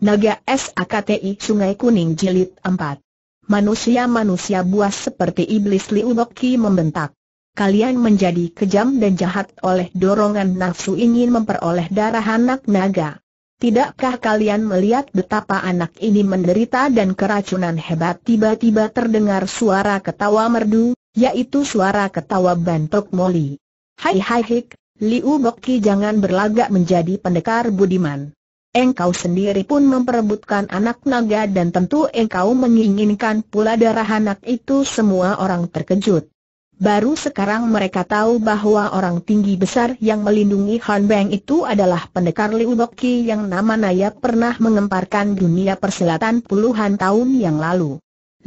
Naga SAKTI Sungai Kuning Jilid 4 Manusia-manusia buas seperti iblis Liu Boki membentak Kalian menjadi kejam dan jahat oleh dorongan nafsu ingin memperoleh darah anak naga Tidakkah kalian melihat betapa anak ini menderita dan keracunan hebat tiba-tiba terdengar suara ketawa merdu, yaitu suara ketawa bantok Moli. Hai hai hik, Liu Boki jangan berlagak menjadi pendekar budiman engkau sendiri pun memperebutkan anak naga dan tentu engkau menginginkan pula darah anak itu semua orang terkejut. Baru sekarang mereka tahu bahwa orang tinggi besar yang melindungi Han Beng itu adalah pendekar Liu Boki yang nama Naya pernah mengemparkan dunia persilatan puluhan tahun yang lalu.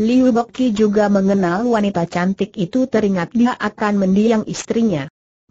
Liu Boki juga mengenal wanita cantik itu teringat dia akan mendiang istrinya.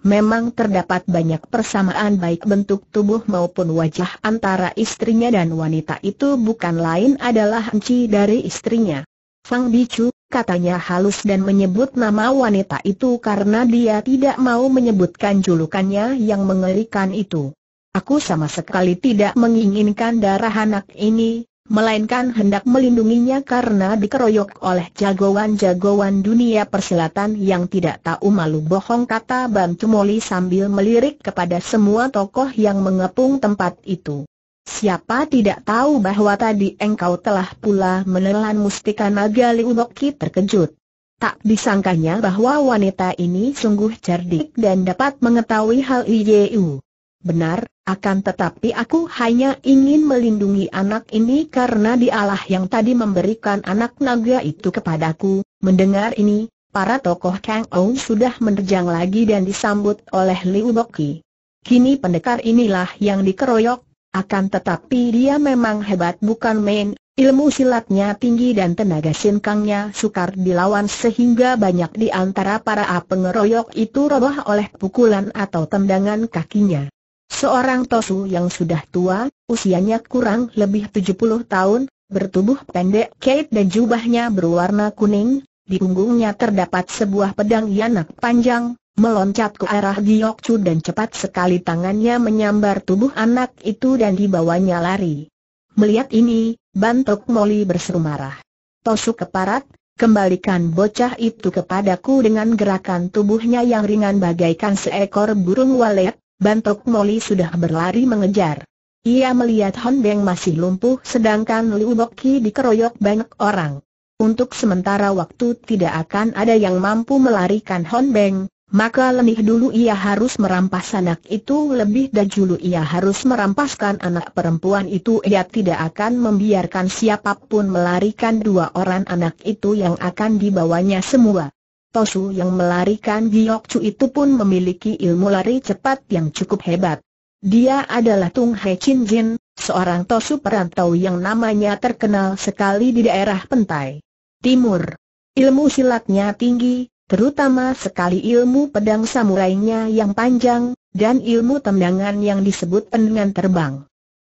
Memang terdapat banyak persamaan baik bentuk tubuh maupun wajah antara istrinya dan wanita itu bukan lain adalah enci dari istrinya. Fang Bicu, katanya halus dan menyebut nama wanita itu karena dia tidak mau menyebutkan julukannya yang mengerikan itu. Aku sama sekali tidak menginginkan darah anak ini, melainkan hendak melindunginya karena dikeroyok oleh jagoan-jagoan dunia persilatan yang tidak tahu malu bohong kata Bam Cumoli sambil melirik kepada semua tokoh yang mengepung tempat itu. Siapa tidak tahu bahwa tadi engkau telah pula menelan mustika naga Liu terkejut. Tak disangkanya bahwa wanita ini sungguh cerdik dan dapat mengetahui hal iyeu. Benar, akan tetapi aku hanya ingin melindungi anak ini karena dialah yang tadi memberikan anak naga itu kepadaku. Mendengar ini, para tokoh Kang Ong sudah menerjang lagi dan disambut oleh Liu Boki. Kini pendekar inilah yang dikeroyok, akan tetapi dia memang hebat bukan main, ilmu silatnya tinggi dan tenaga sinkangnya sukar dilawan sehingga banyak di antara para pengeroyok itu roboh oleh pukulan atau tendangan kakinya. Seorang Tosu yang sudah tua, usianya kurang lebih 70 tahun, bertubuh pendek kait dan jubahnya berwarna kuning, di punggungnya terdapat sebuah pedang yanak panjang, meloncat ke arah Giok dan cepat sekali tangannya menyambar tubuh anak itu dan dibawanya lari. Melihat ini, Bantok Moli berseru marah. Tosu keparat, kembalikan bocah itu kepadaku dengan gerakan tubuhnya yang ringan bagaikan seekor burung walet, Bantok Moli sudah berlari mengejar. Ia melihat Hon Beng masih lumpuh sedangkan Liu Boki dikeroyok banyak orang. Untuk sementara waktu tidak akan ada yang mampu melarikan Hon Beng, maka lebih dulu ia harus merampas anak itu lebih dahulu ia harus merampaskan anak perempuan itu ia tidak akan membiarkan siapapun melarikan dua orang anak itu yang akan dibawanya semua. Tosu yang melarikan Chu itu pun memiliki ilmu lari cepat yang cukup hebat. Dia adalah Tung He Chin Jin, seorang Tosu perantau yang namanya terkenal sekali di daerah Pentai Timur. Ilmu silatnya tinggi, terutama sekali ilmu pedang samurainya yang panjang, dan ilmu tendangan yang disebut tendangan terbang.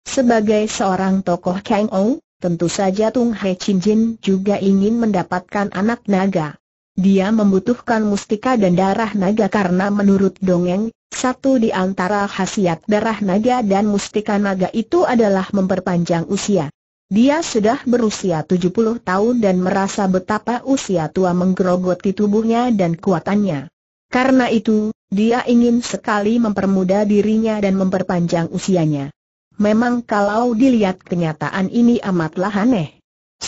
Sebagai seorang tokoh Kang Ou, tentu saja Tung He Chin Jin juga ingin mendapatkan anak naga. Dia membutuhkan mustika dan darah naga karena menurut dongeng, satu di antara khasiat darah naga dan mustika naga itu adalah memperpanjang usia. Dia sudah berusia 70 tahun dan merasa betapa usia tua menggerogoti tubuhnya dan kuatannya. Karena itu, dia ingin sekali mempermudah dirinya dan memperpanjang usianya. Memang kalau dilihat kenyataan ini amatlah aneh.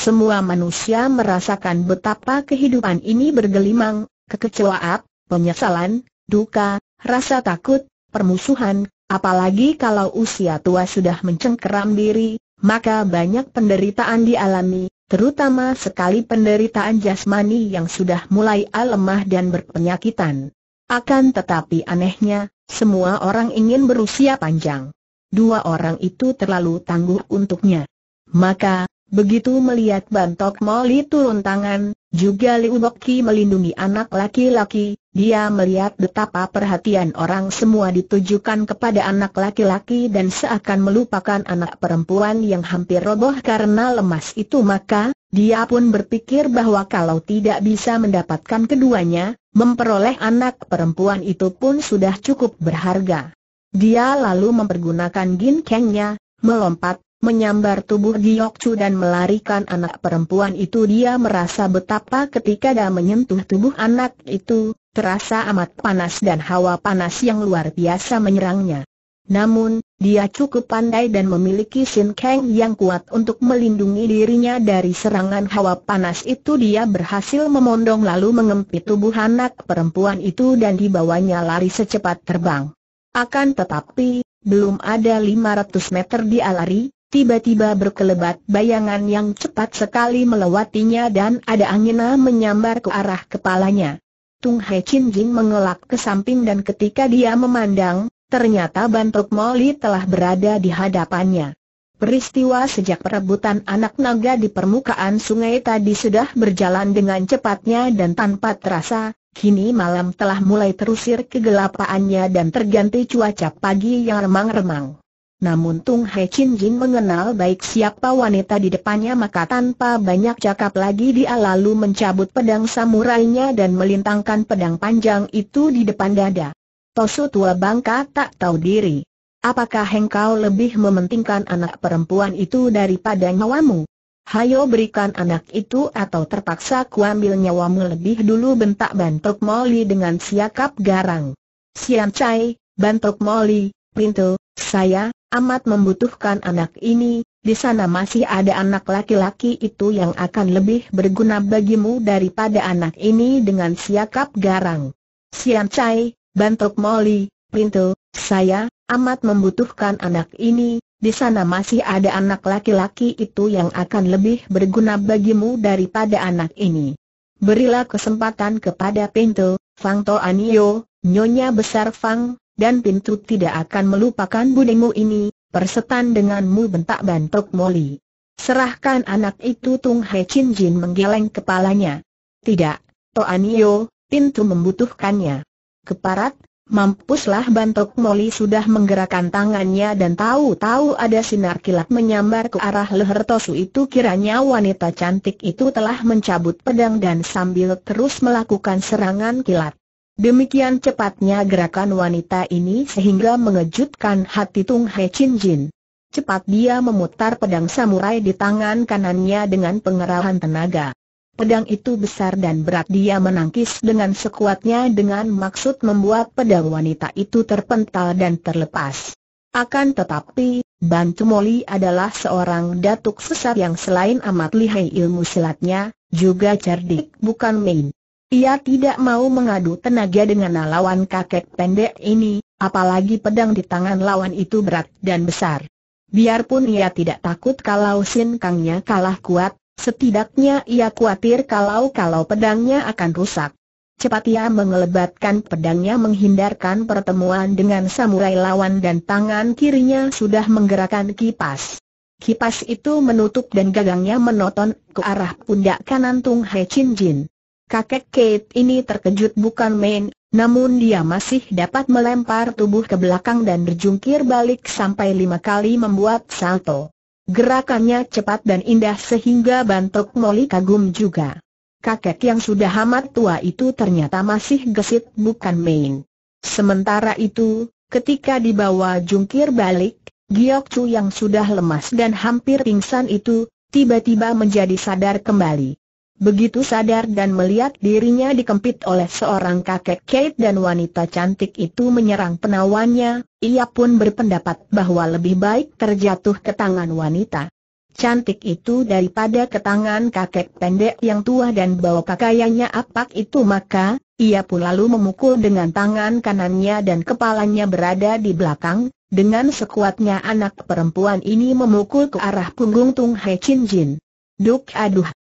Semua manusia merasakan betapa kehidupan ini bergelimang, kekecewaan, penyesalan, duka, rasa takut, permusuhan, apalagi kalau usia tua sudah mencengkeram diri, maka banyak penderitaan dialami, terutama sekali penderitaan jasmani yang sudah mulai lemah dan berpenyakitan. Akan tetapi anehnya, semua orang ingin berusia panjang. Dua orang itu terlalu tangguh untuknya. Maka, Begitu melihat bantok Moli turun tangan, juga Liu Boki melindungi anak laki-laki, dia melihat betapa perhatian orang semua ditujukan kepada anak laki-laki dan seakan melupakan anak perempuan yang hampir roboh karena lemas itu maka, dia pun berpikir bahwa kalau tidak bisa mendapatkan keduanya, memperoleh anak perempuan itu pun sudah cukup berharga. Dia lalu mempergunakan ginkengnya, melompat, menyambar tubuh Chu dan melarikan anak perempuan itu dia merasa betapa ketika dia menyentuh tubuh anak itu, terasa amat panas dan hawa panas yang luar biasa menyerangnya. Namun, dia cukup pandai dan memiliki Sin Kang yang kuat untuk melindungi dirinya dari serangan hawa panas itu dia berhasil memondong lalu mengempit tubuh anak perempuan itu dan dibawanya lari secepat terbang. Akan tetapi, belum ada 500 meter dia lari, Tiba-tiba berkelebat bayangan yang cepat sekali melewatinya dan ada angina menyambar ke arah kepalanya. Tung He Chin Jing mengelak ke samping dan ketika dia memandang, ternyata bantuk molly telah berada di hadapannya. Peristiwa sejak perebutan anak naga di permukaan sungai tadi sudah berjalan dengan cepatnya dan tanpa terasa, kini malam telah mulai terusir kegelapaannya dan terganti cuaca pagi yang remang-remang. Namun Tung He Chin Jin mengenal baik siapa wanita di depannya maka tanpa banyak cakap lagi dia lalu mencabut pedang samurainya dan melintangkan pedang panjang itu di depan dada. Tosu tua bangka tak tahu diri. Apakah hengkau lebih mementingkan anak perempuan itu daripada nyawamu? Hayo berikan anak itu atau terpaksa kuambil nyawamu lebih dulu bentak bantuk Molly dengan siakap garang. Sian Chai, bantuk Molly, Pintu, saya, amat membutuhkan anak ini, di sana masih ada anak laki-laki itu yang akan lebih berguna bagimu daripada anak ini dengan siakap garang. Sian Chai, Bantok Molly, Printo, saya, amat membutuhkan anak ini, di sana masih ada anak laki-laki itu yang akan lebih berguna bagimu daripada anak ini. Berilah kesempatan kepada Pinto, Fang To Anio, Nyonya Besar Fang, dan pintu tidak akan melupakan budimu ini, persetan denganmu bentak bantok Moli. Serahkan anak itu Tung Hai Chin Jin menggeleng kepalanya. Tidak, Toanio, pintu membutuhkannya. Keparat, mampuslah bantok Moli sudah menggerakkan tangannya dan tahu-tahu ada sinar kilat menyambar ke arah leher Tosu itu kiranya wanita cantik itu telah mencabut pedang dan sambil terus melakukan serangan kilat. Demikian cepatnya gerakan wanita ini sehingga mengejutkan hati Tung He Chin Jin. Cepat dia memutar pedang samurai di tangan kanannya dengan pengerahan tenaga. Pedang itu besar dan berat dia menangkis dengan sekuatnya dengan maksud membuat pedang wanita itu terpental dan terlepas. Akan tetapi, Bantu Moli adalah seorang datuk sesat yang selain amat lihai ilmu silatnya, juga cerdik bukan main. Ia tidak mau mengadu tenaga dengan lawan kakek pendek ini, apalagi pedang di tangan lawan itu berat dan besar. Biarpun ia tidak takut kalau Sin Kangnya kalah kuat, setidaknya ia khawatir kalau-kalau pedangnya akan rusak. Cepat ia mengelebatkan pedangnya menghindarkan pertemuan dengan samurai lawan dan tangan kirinya sudah menggerakkan kipas. Kipas itu menutup dan gagangnya menonton ke arah pundak kanan Tung He Chin Jin. Kakek Kate ini terkejut bukan main, namun dia masih dapat melempar tubuh ke belakang dan berjungkir balik sampai lima kali membuat salto. Gerakannya cepat dan indah sehingga Bantok Molly kagum juga. Kakek yang sudah amat tua itu ternyata masih gesit bukan main. Sementara itu, ketika dibawa jungkir balik, Giok Chu yang sudah lemas dan hampir pingsan itu, tiba-tiba menjadi sadar kembali. Begitu sadar dan melihat dirinya dikempit oleh seorang kakek Kate dan wanita cantik itu menyerang penawannya, ia pun berpendapat bahwa lebih baik terjatuh ke tangan wanita cantik itu daripada ke tangan kakek pendek yang tua dan bawa pakaiannya apak itu maka, ia pun lalu memukul dengan tangan kanannya dan kepalanya berada di belakang, dengan sekuatnya anak perempuan ini memukul ke arah punggung Tung Hai Chin Jin. Duk aduh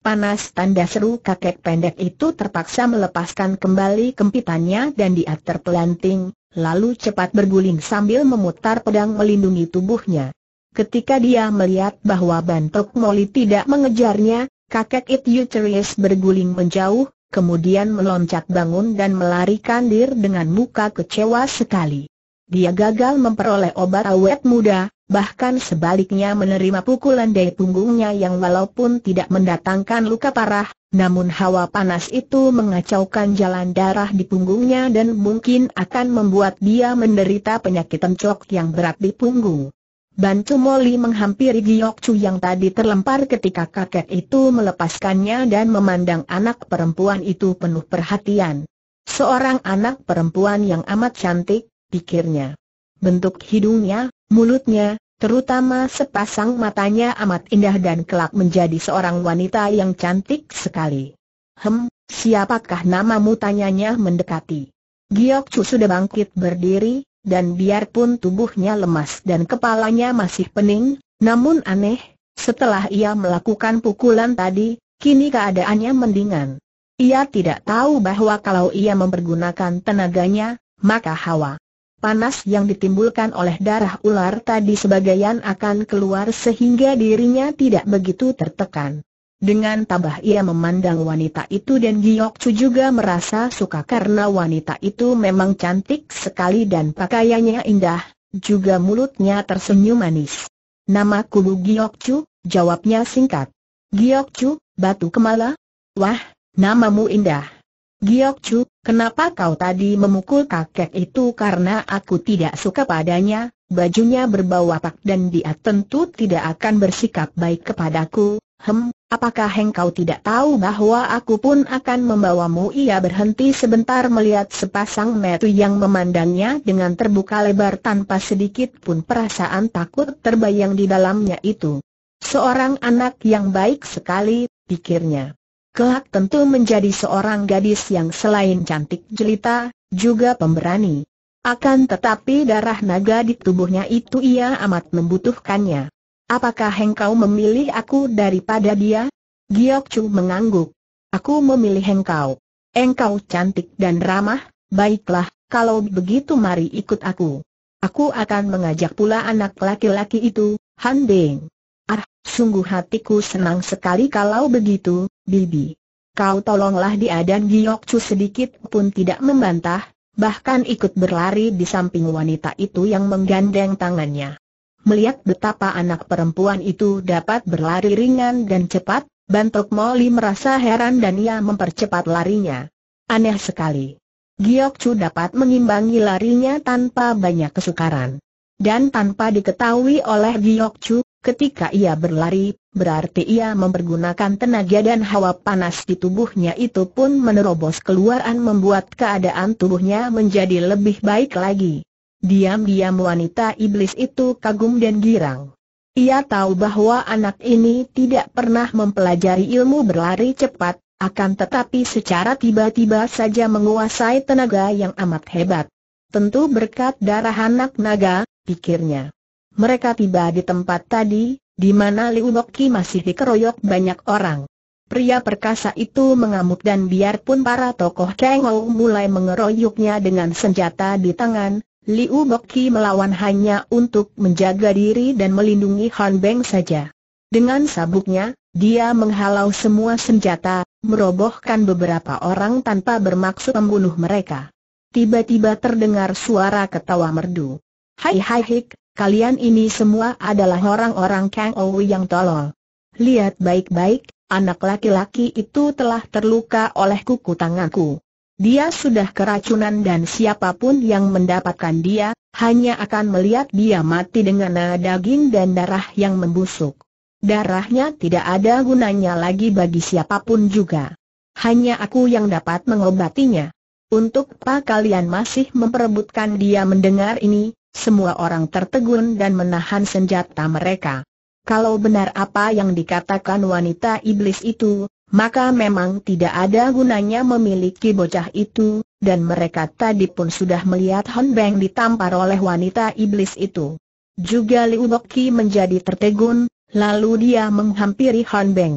Panas tanda seru kakek pendek itu terpaksa melepaskan kembali kempitannya dan dia terpelanting, lalu cepat berguling sambil memutar pedang melindungi tubuhnya. Ketika dia melihat bahwa Bantok Molly tidak mengejarnya, kakek itu Terius berguling menjauh, kemudian meloncat bangun dan melarikan diri dengan muka kecewa sekali. Dia gagal memperoleh obat awet muda, bahkan sebaliknya menerima pukulan dari punggungnya yang walaupun tidak mendatangkan luka parah, namun hawa panas itu mengacaukan jalan darah di punggungnya dan mungkin akan membuat dia menderita penyakit tencok yang berat di punggung. Bantu Molly menghampiri Giok Chu yang tadi terlempar ketika kakek itu melepaskannya dan memandang anak perempuan itu penuh perhatian. Seorang anak perempuan yang amat cantik, pikirnya. Bentuk hidungnya, Mulutnya, terutama sepasang matanya amat indah dan kelak menjadi seorang wanita yang cantik sekali. Hem, siapakah namamu tanyanya mendekati. Giok Chu sudah bangkit berdiri, dan biarpun tubuhnya lemas dan kepalanya masih pening, namun aneh, setelah ia melakukan pukulan tadi, kini keadaannya mendingan. Ia tidak tahu bahwa kalau ia mempergunakan tenaganya, maka hawa panas yang ditimbulkan oleh darah ular tadi sebagian akan keluar sehingga dirinya tidak begitu tertekan. Dengan tabah ia memandang wanita itu dan Giok Chu juga merasa suka karena wanita itu memang cantik sekali dan pakaiannya indah, juga mulutnya tersenyum manis. Nama kubu Giok Chu, jawabnya singkat. Giok Chu, Batu Kemala? Wah, namamu indah. Giok Chu, kenapa kau tadi memukul kakek itu karena aku tidak suka padanya, bajunya berbau apak dan dia tentu tidak akan bersikap baik kepadaku, hem, apakah engkau tidak tahu bahwa aku pun akan membawamu ia berhenti sebentar melihat sepasang metu yang memandangnya dengan terbuka lebar tanpa sedikit pun perasaan takut terbayang di dalamnya itu. Seorang anak yang baik sekali, pikirnya. Kelak tentu menjadi seorang gadis yang selain cantik jelita, juga pemberani. Akan tetapi darah naga di tubuhnya itu ia amat membutuhkannya. Apakah engkau memilih aku daripada dia? Giok Chu mengangguk. Aku memilih engkau. Engkau cantik dan ramah, baiklah, kalau begitu mari ikut aku. Aku akan mengajak pula anak laki-laki itu, Han Beng. Sungguh hatiku senang sekali kalau begitu, Bibi. Kau tolonglah dia dan Giok Chu sedikit pun tidak membantah, bahkan ikut berlari di samping wanita itu yang menggandeng tangannya. Melihat betapa anak perempuan itu dapat berlari ringan dan cepat, Bantok Moli merasa heran dan ia mempercepat larinya. Aneh sekali. Giok Chu dapat mengimbangi larinya tanpa banyak kesukaran. Dan tanpa diketahui oleh Giok Chu, Ketika ia berlari, berarti ia mempergunakan tenaga dan hawa panas di tubuhnya itu pun menerobos keluaran membuat keadaan tubuhnya menjadi lebih baik lagi. Diam-diam wanita iblis itu kagum dan girang. Ia tahu bahwa anak ini tidak pernah mempelajari ilmu berlari cepat, akan tetapi secara tiba-tiba saja menguasai tenaga yang amat hebat. Tentu berkat darah anak naga, pikirnya. Mereka tiba di tempat tadi, di mana Liu Boki masih dikeroyok banyak orang. Pria perkasa itu mengamuk dan biarpun para tokoh Kengou mulai mengeroyoknya dengan senjata di tangan, Liu Boki melawan hanya untuk menjaga diri dan melindungi Han Beng saja. Dengan sabuknya, dia menghalau semua senjata, merobohkan beberapa orang tanpa bermaksud membunuh mereka. Tiba-tiba terdengar suara ketawa merdu. Hai hai hik, kalian ini semua adalah orang-orang Kang Ou yang tolol. Lihat baik-baik, anak laki-laki itu telah terluka oleh kuku tanganku. Dia sudah keracunan dan siapapun yang mendapatkan dia, hanya akan melihat dia mati dengan daging dan darah yang membusuk. Darahnya tidak ada gunanya lagi bagi siapapun juga. Hanya aku yang dapat mengobatinya. Untuk apa kalian masih memperebutkan dia mendengar ini, semua orang tertegun dan menahan senjata mereka. Kalau benar apa yang dikatakan wanita iblis itu, maka memang tidak ada gunanya memiliki bocah itu, dan mereka tadi pun sudah melihat Hon Beng ditampar oleh wanita iblis itu. Juga Liu Ki menjadi tertegun, lalu dia menghampiri Hon Beng.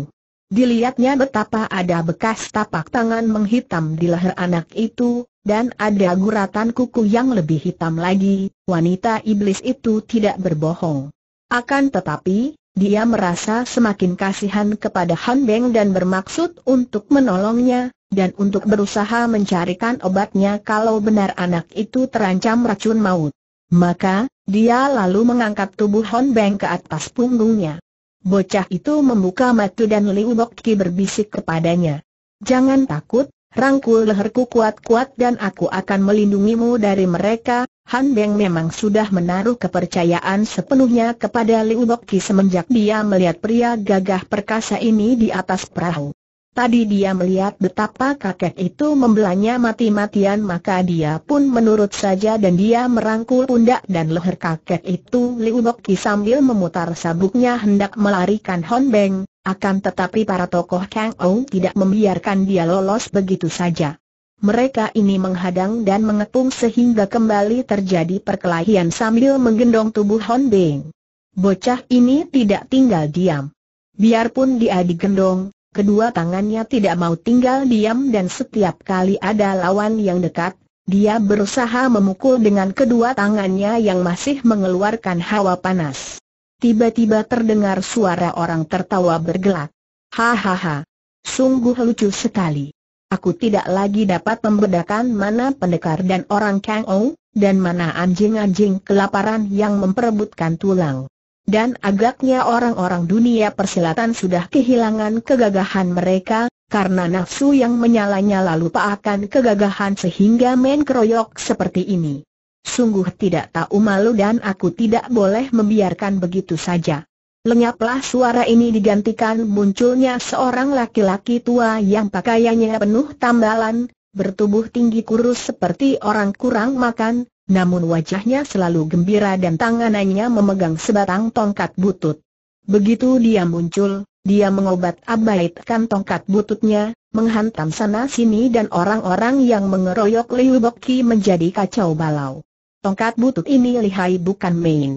Dilihatnya betapa ada bekas tapak tangan menghitam di leher anak itu, dan ada guratan kuku yang lebih hitam lagi, wanita iblis itu tidak berbohong. Akan tetapi, dia merasa semakin kasihan kepada Han Beng dan bermaksud untuk menolongnya, dan untuk berusaha mencarikan obatnya kalau benar anak itu terancam racun maut. Maka, dia lalu mengangkat tubuh Hon Beng ke atas punggungnya. Bocah itu membuka mata dan Liu Bokki berbisik kepadanya. Jangan takut, rangkul leherku kuat-kuat dan aku akan melindungimu dari mereka. Han Beng memang sudah menaruh kepercayaan sepenuhnya kepada Liu Bokki semenjak dia melihat pria gagah perkasa ini di atas perahu. Tadi dia melihat betapa kakek itu membelanya mati-matian maka dia pun menurut saja dan dia merangkul pundak dan leher kakek itu Liu Boki sambil memutar sabuknya hendak melarikan Hon Beng, akan tetapi para tokoh Kang Ong tidak membiarkan dia lolos begitu saja. Mereka ini menghadang dan mengepung sehingga kembali terjadi perkelahian sambil menggendong tubuh Hon Beng. Bocah ini tidak tinggal diam. Biarpun dia digendong, Kedua tangannya tidak mau tinggal diam dan setiap kali ada lawan yang dekat, dia berusaha memukul dengan kedua tangannya yang masih mengeluarkan hawa panas. Tiba-tiba terdengar suara orang tertawa bergelak. Hahaha. Sungguh lucu sekali. Aku tidak lagi dapat membedakan mana pendekar dan orang kang dan mana anjing-anjing kelaparan yang memperebutkan tulang. Dan agaknya orang-orang dunia persilatan sudah kehilangan kegagahan mereka, karena nafsu yang menyala-nyala lupa akan kegagahan sehingga main keroyok seperti ini. Sungguh tidak tahu malu dan aku tidak boleh membiarkan begitu saja. Lenyaplah suara ini digantikan munculnya seorang laki-laki tua yang pakaiannya penuh tambalan, bertubuh tinggi kurus seperti orang kurang makan, namun wajahnya selalu gembira dan tangannya memegang sebatang tongkat butut. Begitu dia muncul, dia mengobat abaitkan tongkat bututnya, menghantam sana-sini dan orang-orang yang mengeroyok Liu Boki menjadi kacau balau. Tongkat butut ini lihai bukan main.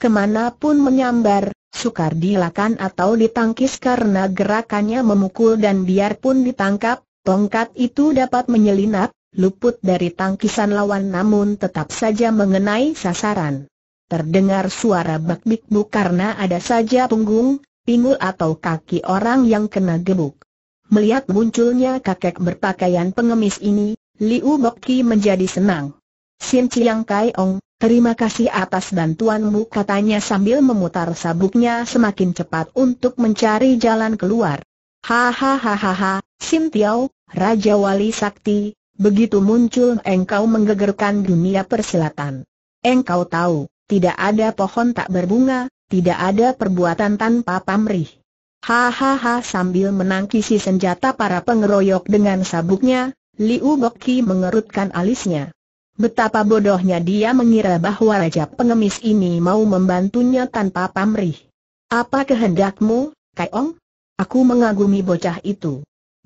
Kemana pun menyambar, sukar dilakan atau ditangkis karena gerakannya memukul dan biarpun ditangkap, tongkat itu dapat menyelinap, luput dari tangkisan lawan namun tetap saja mengenai sasaran. Terdengar suara bak karena ada saja punggung, pinggul atau kaki orang yang kena gebuk. Melihat munculnya kakek berpakaian pengemis ini, Liu Boki menjadi senang. Sim Chiang Kai Ong, terima kasih atas bantuanmu katanya sambil memutar sabuknya semakin cepat untuk mencari jalan keluar. Hahaha, Sim Tiao, Raja Wali Sakti, Begitu muncul engkau menggegerkan dunia persilatan. Engkau tahu, tidak ada pohon tak berbunga, tidak ada perbuatan tanpa pamrih. Hahaha sambil menangkisi senjata para pengeroyok dengan sabuknya, Liu Boki mengerutkan alisnya. Betapa bodohnya dia mengira bahwa Raja Pengemis ini mau membantunya tanpa pamrih. Apa kehendakmu, Kaiong? Aku mengagumi bocah itu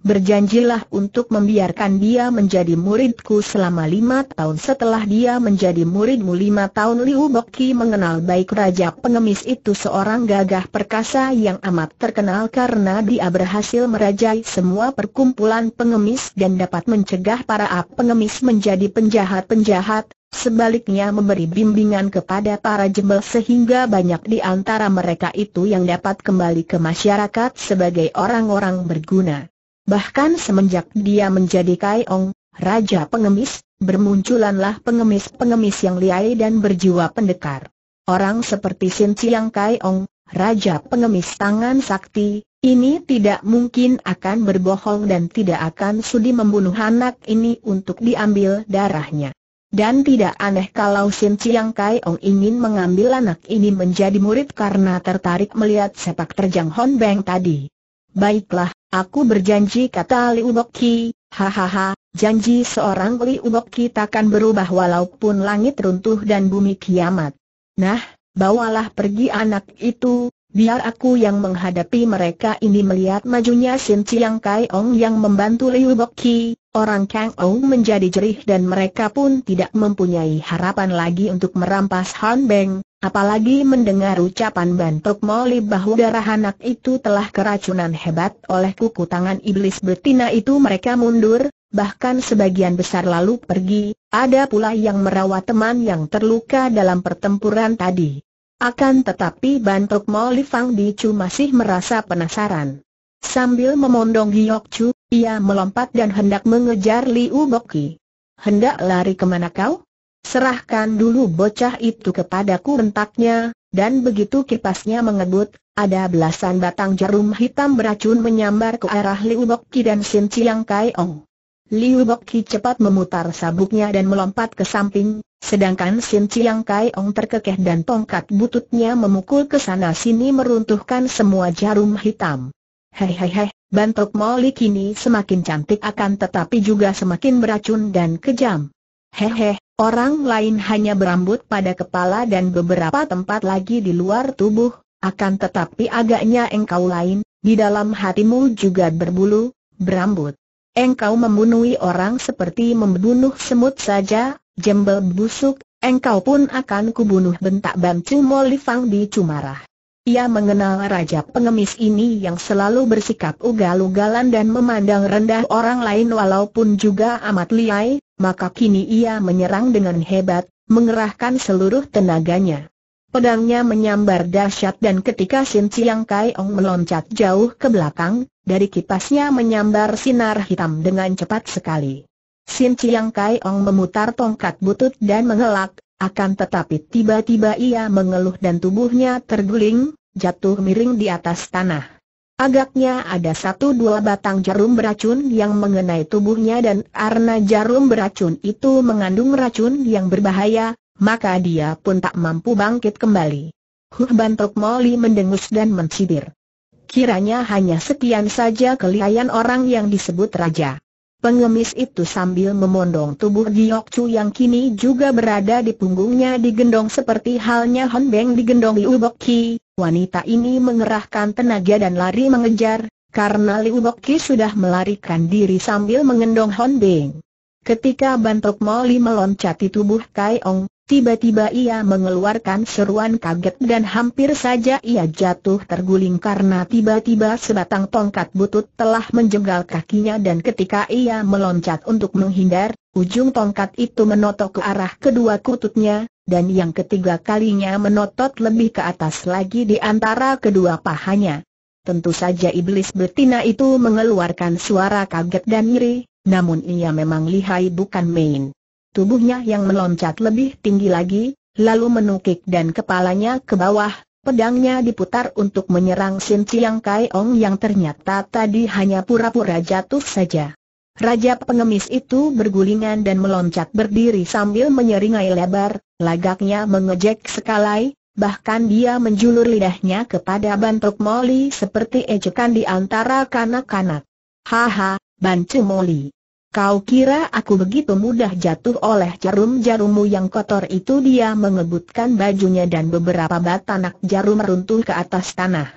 berjanjilah untuk membiarkan dia menjadi muridku selama lima tahun setelah dia menjadi muridmu lima tahun Liu Boki mengenal baik Raja Pengemis itu seorang gagah perkasa yang amat terkenal karena dia berhasil merajai semua perkumpulan pengemis dan dapat mencegah para pengemis menjadi penjahat-penjahat, Sebaliknya memberi bimbingan kepada para jembel sehingga banyak di antara mereka itu yang dapat kembali ke masyarakat sebagai orang-orang berguna. Bahkan semenjak dia menjadi Kaiong, Raja Pengemis, bermunculanlah pengemis-pengemis yang liai dan berjiwa pendekar. Orang seperti Sin Chiang Kaiong, Raja Pengemis Tangan Sakti, ini tidak mungkin akan berbohong dan tidak akan sudi membunuh anak ini untuk diambil darahnya. Dan tidak aneh kalau Sin Chiang Kai Ong ingin mengambil anak ini menjadi murid karena tertarik melihat sepak terjang Hon Beng tadi. Baiklah, Aku berjanji kata Liu Boki, hahaha, janji seorang Liu Boki takkan berubah walaupun langit runtuh dan bumi kiamat. Nah, bawalah pergi anak itu, biar aku yang menghadapi mereka ini melihat majunya Sin Chiang Kai Ong yang membantu Liu Ki. orang Kang Ong menjadi jerih dan mereka pun tidak mempunyai harapan lagi untuk merampas Han Beng, Apalagi mendengar ucapan Bantok Moli bahwa darah anak itu telah keracunan hebat oleh kuku tangan iblis betina itu mereka mundur, bahkan sebagian besar lalu pergi, ada pula yang merawat teman yang terluka dalam pertempuran tadi. Akan tetapi Bantok Moli Fang Dicu masih merasa penasaran. Sambil memondong Giyok Chu, ia melompat dan hendak mengejar Liu Boki. Hendak lari kemana kau? Serahkan dulu bocah itu kepadaku rentaknya, dan begitu kipasnya mengebut, ada belasan batang jarum hitam beracun menyambar ke arah Liu Bokki dan Sin Chiang Kai Ong. Liu Bokki cepat memutar sabuknya dan melompat ke samping, sedangkan Sin Chiang Kai Ong terkekeh dan tongkat bututnya memukul ke sana sini meruntuhkan semua jarum hitam. Hei hei hei, bantok Moli kini semakin cantik akan tetapi juga semakin beracun dan kejam. Hehe, Orang lain hanya berambut pada kepala dan beberapa tempat lagi di luar tubuh, akan tetapi agaknya engkau lain, di dalam hatimu juga berbulu, berambut. Engkau membunuhi orang seperti membunuh semut saja, jembel busuk, engkau pun akan kubunuh bentak Bancu Molifang di Cumarah. Ia mengenal Raja Pengemis ini yang selalu bersikap ugal-ugalan dan memandang rendah orang lain walaupun juga amat liai, maka kini ia menyerang dengan hebat, mengerahkan seluruh tenaganya. Pedangnya menyambar dahsyat dan ketika Sin Chiang Kai Ong meloncat jauh ke belakang, dari kipasnya menyambar sinar hitam dengan cepat sekali. Sin Chiang Kai Ong memutar tongkat butut dan mengelak, akan tetapi tiba-tiba ia mengeluh dan tubuhnya terguling, jatuh miring di atas tanah. Agaknya ada satu dua batang jarum beracun yang mengenai tubuhnya dan karena jarum beracun itu mengandung racun yang berbahaya, maka dia pun tak mampu bangkit kembali. Huh Bantok Moli mendengus dan mencibir. Kiranya hanya sekian saja kelihayan orang yang disebut raja. Pengemis itu sambil memondong tubuh Giok Chu yang kini juga berada di punggungnya digendong seperti halnya Hon Beng digendong Liu Bok Ki. Wanita ini mengerahkan tenaga dan lari mengejar, karena Liu Bok Ki sudah melarikan diri sambil mengendong Hon Beng. Ketika bantok Moli meloncati tubuh Kai Ong, tiba-tiba ia mengeluarkan seruan kaget dan hampir saja ia jatuh terguling karena tiba-tiba sebatang tongkat butut telah menjegal kakinya dan ketika ia meloncat untuk menghindar, ujung tongkat itu menotok ke arah kedua kututnya, dan yang ketiga kalinya menotot lebih ke atas lagi di antara kedua pahanya. Tentu saja iblis betina itu mengeluarkan suara kaget dan ngeri, namun ia memang lihai bukan main. Tubuhnya yang meloncat lebih tinggi lagi, lalu menukik dan kepalanya ke bawah, pedangnya diputar untuk menyerang Sin Chiang Kai Ong yang ternyata tadi hanya pura-pura jatuh saja. Raja pengemis itu bergulingan dan meloncat berdiri sambil menyeringai lebar, lagaknya mengejek sekali, bahkan dia menjulur lidahnya kepada bantuk Molly seperti ejekan di antara kanak-kanak. Haha, Ban Cemoli. Kau kira aku begitu mudah jatuh oleh jarum-jarummu yang kotor itu dia mengebutkan bajunya dan beberapa batanak jarum runtuh ke atas tanah.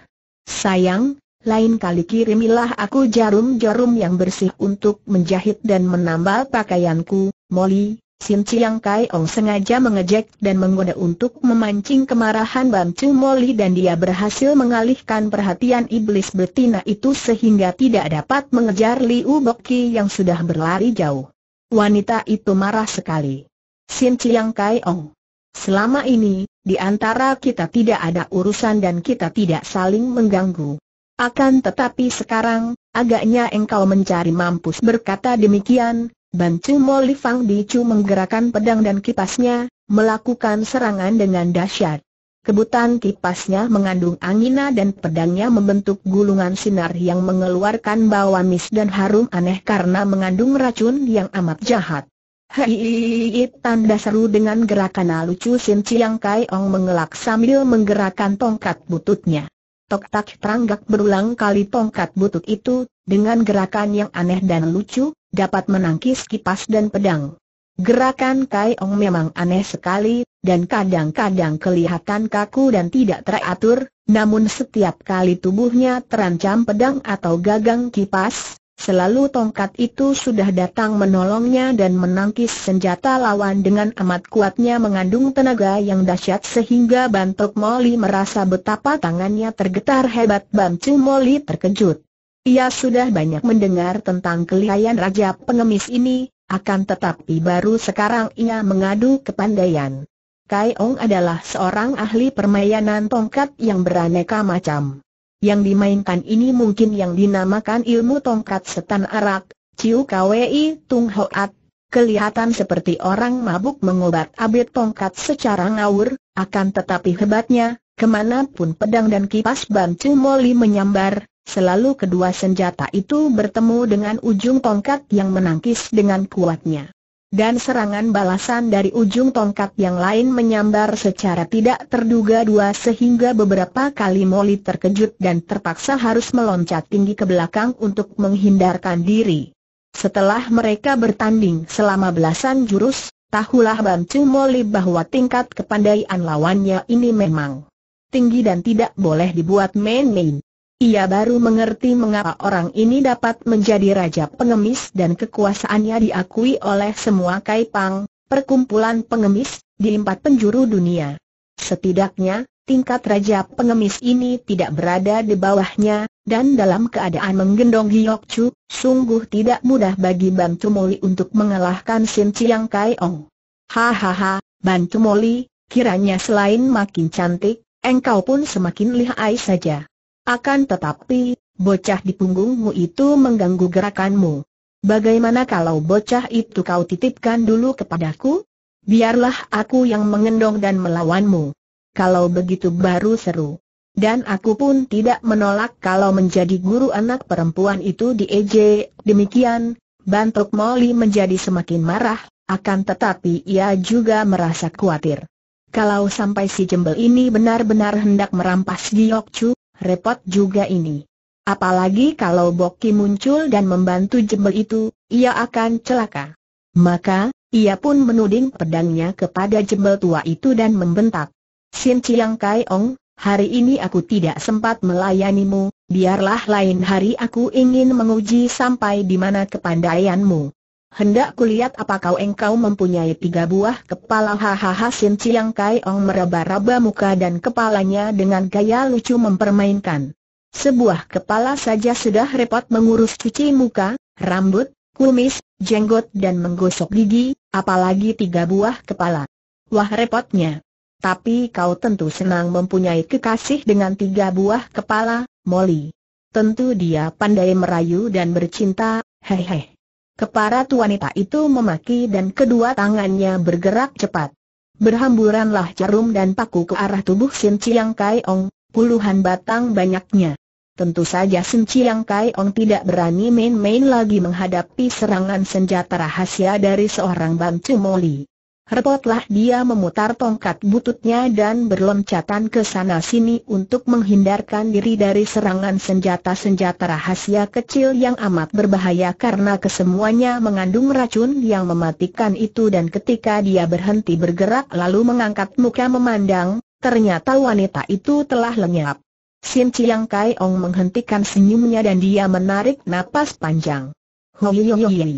Sayang, lain kali kirimilah aku jarum-jarum yang bersih untuk menjahit dan menambal pakaianku, Molly. Sin Chiang Kai Ong sengaja mengejek dan menggoda untuk memancing kemarahan Bantu Moli dan dia berhasil mengalihkan perhatian iblis betina itu sehingga tidak dapat mengejar Liu Boki yang sudah berlari jauh. Wanita itu marah sekali. Sin Chiang Kai Ong. Selama ini, di antara kita tidak ada urusan dan kita tidak saling mengganggu. Akan tetapi sekarang, agaknya engkau mencari mampus berkata demikian, Bantu Moli Fang Dicu menggerakkan pedang dan kipasnya, melakukan serangan dengan dahsyat. Kebutan kipasnya mengandung angina dan pedangnya membentuk gulungan sinar yang mengeluarkan bau amis dan harum aneh karena mengandung racun yang amat jahat. Hei, tanda seru dengan gerakan lucu Sin Chiang Kai Ong mengelak sambil menggerakkan tongkat bututnya. Tok tak teranggak berulang kali tongkat butut itu, dengan gerakan yang aneh dan lucu, dapat menangkis kipas dan pedang. Gerakan Kai Ong memang aneh sekali, dan kadang-kadang kelihatan kaku dan tidak teratur, namun setiap kali tubuhnya terancam pedang atau gagang kipas, selalu tongkat itu sudah datang menolongnya dan menangkis senjata lawan dengan amat kuatnya mengandung tenaga yang dahsyat sehingga Bantuk Moli merasa betapa tangannya tergetar hebat Bamcu Moli terkejut. Ia sudah banyak mendengar tentang kelihayan Raja Pengemis ini, akan tetapi baru sekarang ia mengadu kepandaian. Kai Ong adalah seorang ahli permainan tongkat yang beraneka macam. Yang dimainkan ini mungkin yang dinamakan ilmu tongkat setan arak, Ciu Kwei Tung Hoat. Kelihatan seperti orang mabuk mengobat abet tongkat secara ngawur, akan tetapi hebatnya, kemanapun pedang dan kipas bantu Moli menyambar, Selalu kedua senjata itu bertemu dengan ujung tongkat yang menangkis dengan kuatnya. Dan serangan balasan dari ujung tongkat yang lain menyambar secara tidak terduga dua sehingga beberapa kali Moli terkejut dan terpaksa harus meloncat tinggi ke belakang untuk menghindarkan diri. Setelah mereka bertanding selama belasan jurus, tahulah Bantu Moli bahwa tingkat kepandaian lawannya ini memang tinggi dan tidak boleh dibuat main-main. Ia baru mengerti mengapa orang ini dapat menjadi raja pengemis dan kekuasaannya diakui oleh semua kaipang, perkumpulan pengemis, di empat penjuru dunia. Setidaknya, tingkat raja pengemis ini tidak berada di bawahnya, dan dalam keadaan menggendong Giyok Chu, sungguh tidak mudah bagi Bantu Moli untuk mengalahkan Sin Chiang Kai Ong. Hahaha, Bantu Moli, kiranya selain makin cantik, engkau pun semakin lihai saja. Akan tetapi, bocah di punggungmu itu mengganggu gerakanmu. Bagaimana kalau bocah itu kau titipkan dulu kepadaku? Biarlah aku yang mengendong dan melawanmu. Kalau begitu baru seru. Dan aku pun tidak menolak kalau menjadi guru anak perempuan itu di EJ. Demikian, bantuk Molly menjadi semakin marah, akan tetapi ia juga merasa khawatir. Kalau sampai si jembel ini benar-benar hendak merampas Giok repot juga ini. Apalagi kalau Boki muncul dan membantu jembel itu, ia akan celaka. Maka, ia pun menuding pedangnya kepada jembel tua itu dan membentak. Sin Chiang Kai Ong, hari ini aku tidak sempat melayanimu, biarlah lain hari aku ingin menguji sampai di mana kepandaianmu hendak kulihat apa kau engkau mempunyai tiga buah kepala hahaha Sin Chiang Kai Ong meraba-raba muka dan kepalanya dengan gaya lucu mempermainkan. Sebuah kepala saja sudah repot mengurus cuci muka, rambut, kumis, jenggot dan menggosok gigi, apalagi tiga buah kepala. Wah repotnya. Tapi kau tentu senang mempunyai kekasih dengan tiga buah kepala, Molly. Tentu dia pandai merayu dan bercinta, hehehe. Keparat wanita itu memaki dan kedua tangannya bergerak cepat. Berhamburanlah jarum dan paku ke arah tubuh Sin Chiang Kai Ong, puluhan batang banyaknya. Tentu saja Sin Chiang Kai Ong tidak berani main-main lagi menghadapi serangan senjata rahasia dari seorang Bantu Moli. Repotlah dia memutar tongkat bututnya dan berloncatan ke sana-sini untuk menghindarkan diri dari serangan senjata-senjata rahasia kecil yang amat berbahaya karena kesemuanya mengandung racun yang mematikan itu dan ketika dia berhenti bergerak lalu mengangkat muka memandang, ternyata wanita itu telah lenyap. Sin Chiang Kai Ong menghentikan senyumnya dan dia menarik napas panjang. Hoi hoi hoi.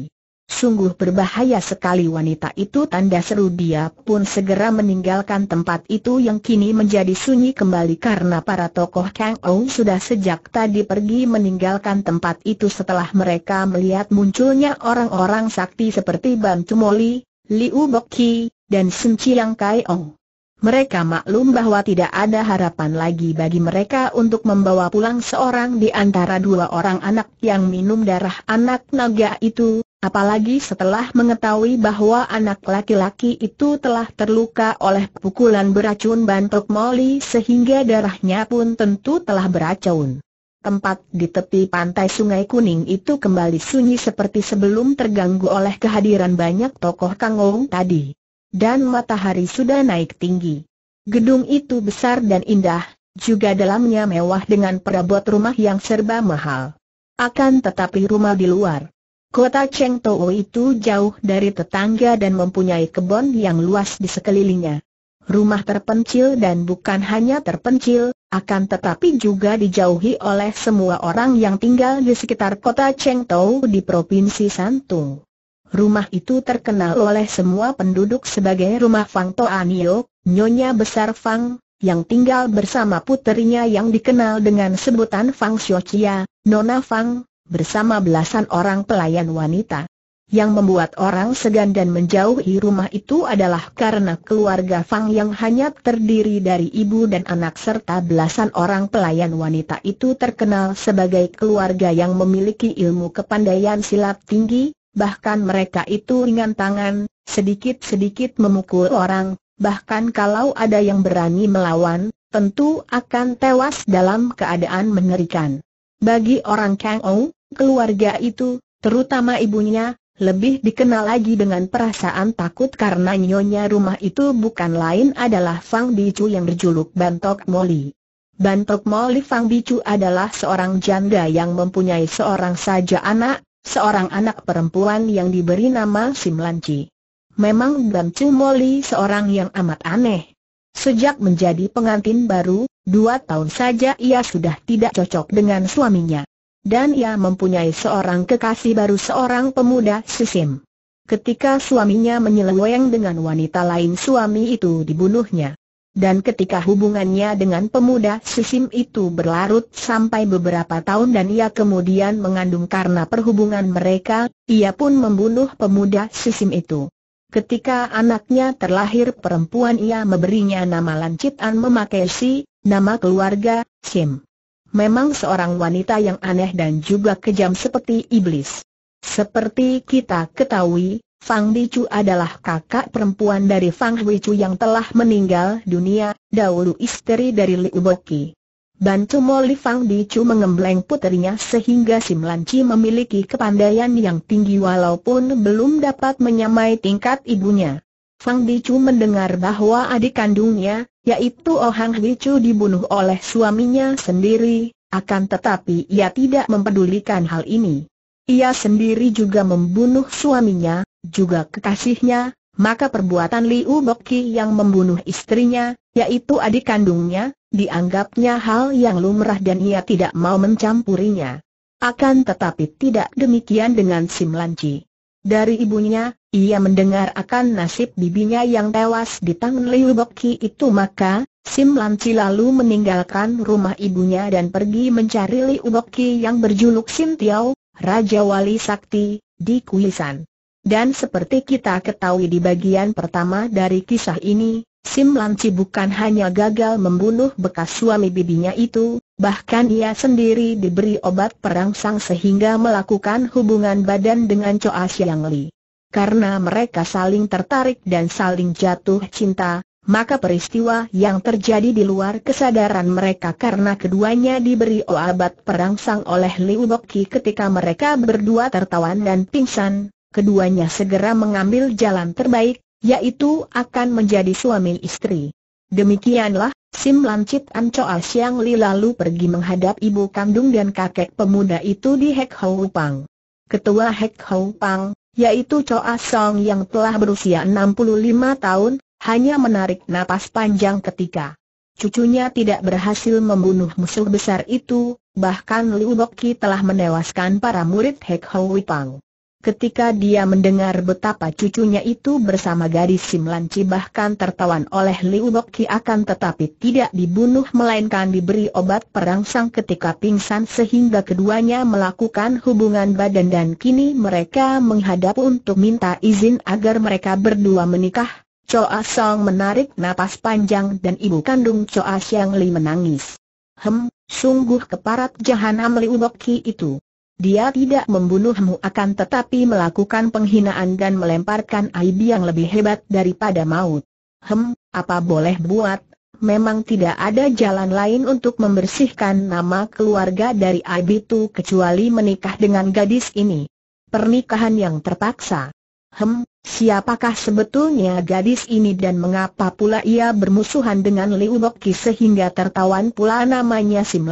Sungguh berbahaya sekali wanita itu tanda seru dia pun segera meninggalkan tempat itu yang kini menjadi sunyi kembali karena para tokoh Kang Ou sudah sejak tadi pergi meninggalkan tempat itu setelah mereka melihat munculnya orang-orang sakti seperti Ban Tumoli, Liu Boki, dan Sun Chiang Kai Ong. Mereka maklum bahwa tidak ada harapan lagi bagi mereka untuk membawa pulang seorang di antara dua orang anak yang minum darah anak naga itu, apalagi setelah mengetahui bahwa anak laki-laki itu telah terluka oleh pukulan beracun bantuk moli sehingga darahnya pun tentu telah beracun. Tempat di tepi pantai Sungai Kuning itu kembali sunyi seperti sebelum terganggu oleh kehadiran banyak tokoh Kangong tadi dan matahari sudah naik tinggi. Gedung itu besar dan indah, juga dalamnya mewah dengan perabot rumah yang serba mahal. Akan tetapi rumah di luar. Kota Cheng Tou itu jauh dari tetangga dan mempunyai kebun yang luas di sekelilingnya. Rumah terpencil dan bukan hanya terpencil, akan tetapi juga dijauhi oleh semua orang yang tinggal di sekitar kota Cheng Tou di Provinsi Santung. Rumah itu terkenal oleh semua penduduk sebagai rumah Fang Toanio, nyonya besar Fang, yang tinggal bersama puterinya yang dikenal dengan sebutan Fang Xiaochia, Nona Fang, bersama belasan orang pelayan wanita. Yang membuat orang segan dan menjauhi rumah itu adalah karena keluarga Fang yang hanya terdiri dari ibu dan anak serta belasan orang pelayan wanita itu terkenal sebagai keluarga yang memiliki ilmu kepandaian silat tinggi, bahkan mereka itu ringan tangan, sedikit-sedikit memukul orang, bahkan kalau ada yang berani melawan, tentu akan tewas dalam keadaan mengerikan. Bagi orang Kang Ou, keluarga itu, terutama ibunya, lebih dikenal lagi dengan perasaan takut karena nyonya rumah itu bukan lain adalah Fang Bicu yang berjuluk Bantok Moli. Bantok Moli Fang Bicu adalah seorang janda yang mempunyai seorang saja anak, seorang anak perempuan yang diberi nama Sim Lanci. Memang dan Chu Moli seorang yang amat aneh. Sejak menjadi pengantin baru, dua tahun saja ia sudah tidak cocok dengan suaminya. Dan ia mempunyai seorang kekasih baru seorang pemuda Sisim. Ketika suaminya menyeleweng dengan wanita lain suami itu dibunuhnya dan ketika hubungannya dengan pemuda Sisim itu berlarut sampai beberapa tahun dan ia kemudian mengandung karena perhubungan mereka, ia pun membunuh pemuda Sisim itu. Ketika anaknya terlahir perempuan ia memberinya nama Lancitan memakai Si, nama keluarga, Sim. Memang seorang wanita yang aneh dan juga kejam seperti iblis. Seperti kita ketahui, Fang Bicu adalah kakak perempuan dari Fang Wicu yang telah meninggal dunia, dahulu istri dari Liu Boki. Bantu Moli Fang Bicu mengembleng puterinya sehingga si Melanci memiliki kepandaian yang tinggi walaupun belum dapat menyamai tingkat ibunya. Fang Bicu mendengar bahwa adik kandungnya, yaitu Ohang Hang Chu dibunuh oleh suaminya sendiri, akan tetapi ia tidak mempedulikan hal ini. Ia sendiri juga membunuh suaminya, juga kekasihnya, maka perbuatan Liu Boki yang membunuh istrinya, yaitu adik kandungnya, dianggapnya hal yang lumrah dan ia tidak mau mencampurinya. Akan tetapi tidak demikian dengan Sim Lanci. Dari ibunya, ia mendengar akan nasib bibinya yang tewas di tangan Liu Boki itu maka, Sim Lanci lalu meninggalkan rumah ibunya dan pergi mencari Liu Boki yang berjuluk Sim Tiao, Raja Wali Sakti, di Kuisan. Dan seperti kita ketahui di bagian pertama dari kisah ini, Sim Lanci bukan hanya gagal membunuh bekas suami bibinya itu, bahkan ia sendiri diberi obat perangsang sehingga melakukan hubungan badan dengan Choa Siang Li. Karena mereka saling tertarik dan saling jatuh cinta, maka peristiwa yang terjadi di luar kesadaran mereka karena keduanya diberi obat perangsang oleh Liu Bokki ketika mereka berdua tertawan dan pingsan, keduanya segera mengambil jalan terbaik, yaitu akan menjadi suami istri. Demikianlah, Sim Lancit Ancoa Siang Li lalu pergi menghadap ibu kandung dan kakek pemuda itu di Hek Hou Pang. Ketua Hek Hou Pang, yaitu Choa Song yang telah berusia 65 tahun, hanya menarik napas panjang ketika cucunya tidak berhasil membunuh musuh besar itu, bahkan Liu Boki telah menewaskan para murid Hek Hou Pang. Ketika dia mendengar betapa cucunya itu bersama gadis Simlanci bahkan tertawan oleh Liu Bokki akan tetapi tidak dibunuh melainkan diberi obat perangsang ketika pingsan sehingga keduanya melakukan hubungan badan dan kini mereka menghadap untuk minta izin agar mereka berdua menikah. Choa Song menarik napas panjang dan ibu kandung Choa Xiang Li menangis. Hem, sungguh keparat jahanam Liu Bokki itu. Dia tidak membunuhmu akan tetapi melakukan penghinaan dan melemparkan aib yang lebih hebat daripada maut. Hem, apa boleh buat, memang tidak ada jalan lain untuk membersihkan nama keluarga dari aib itu kecuali menikah dengan gadis ini. Pernikahan yang terpaksa. Hem, siapakah sebetulnya gadis ini dan mengapa pula ia bermusuhan dengan Liu Boki sehingga tertawan pula namanya Sim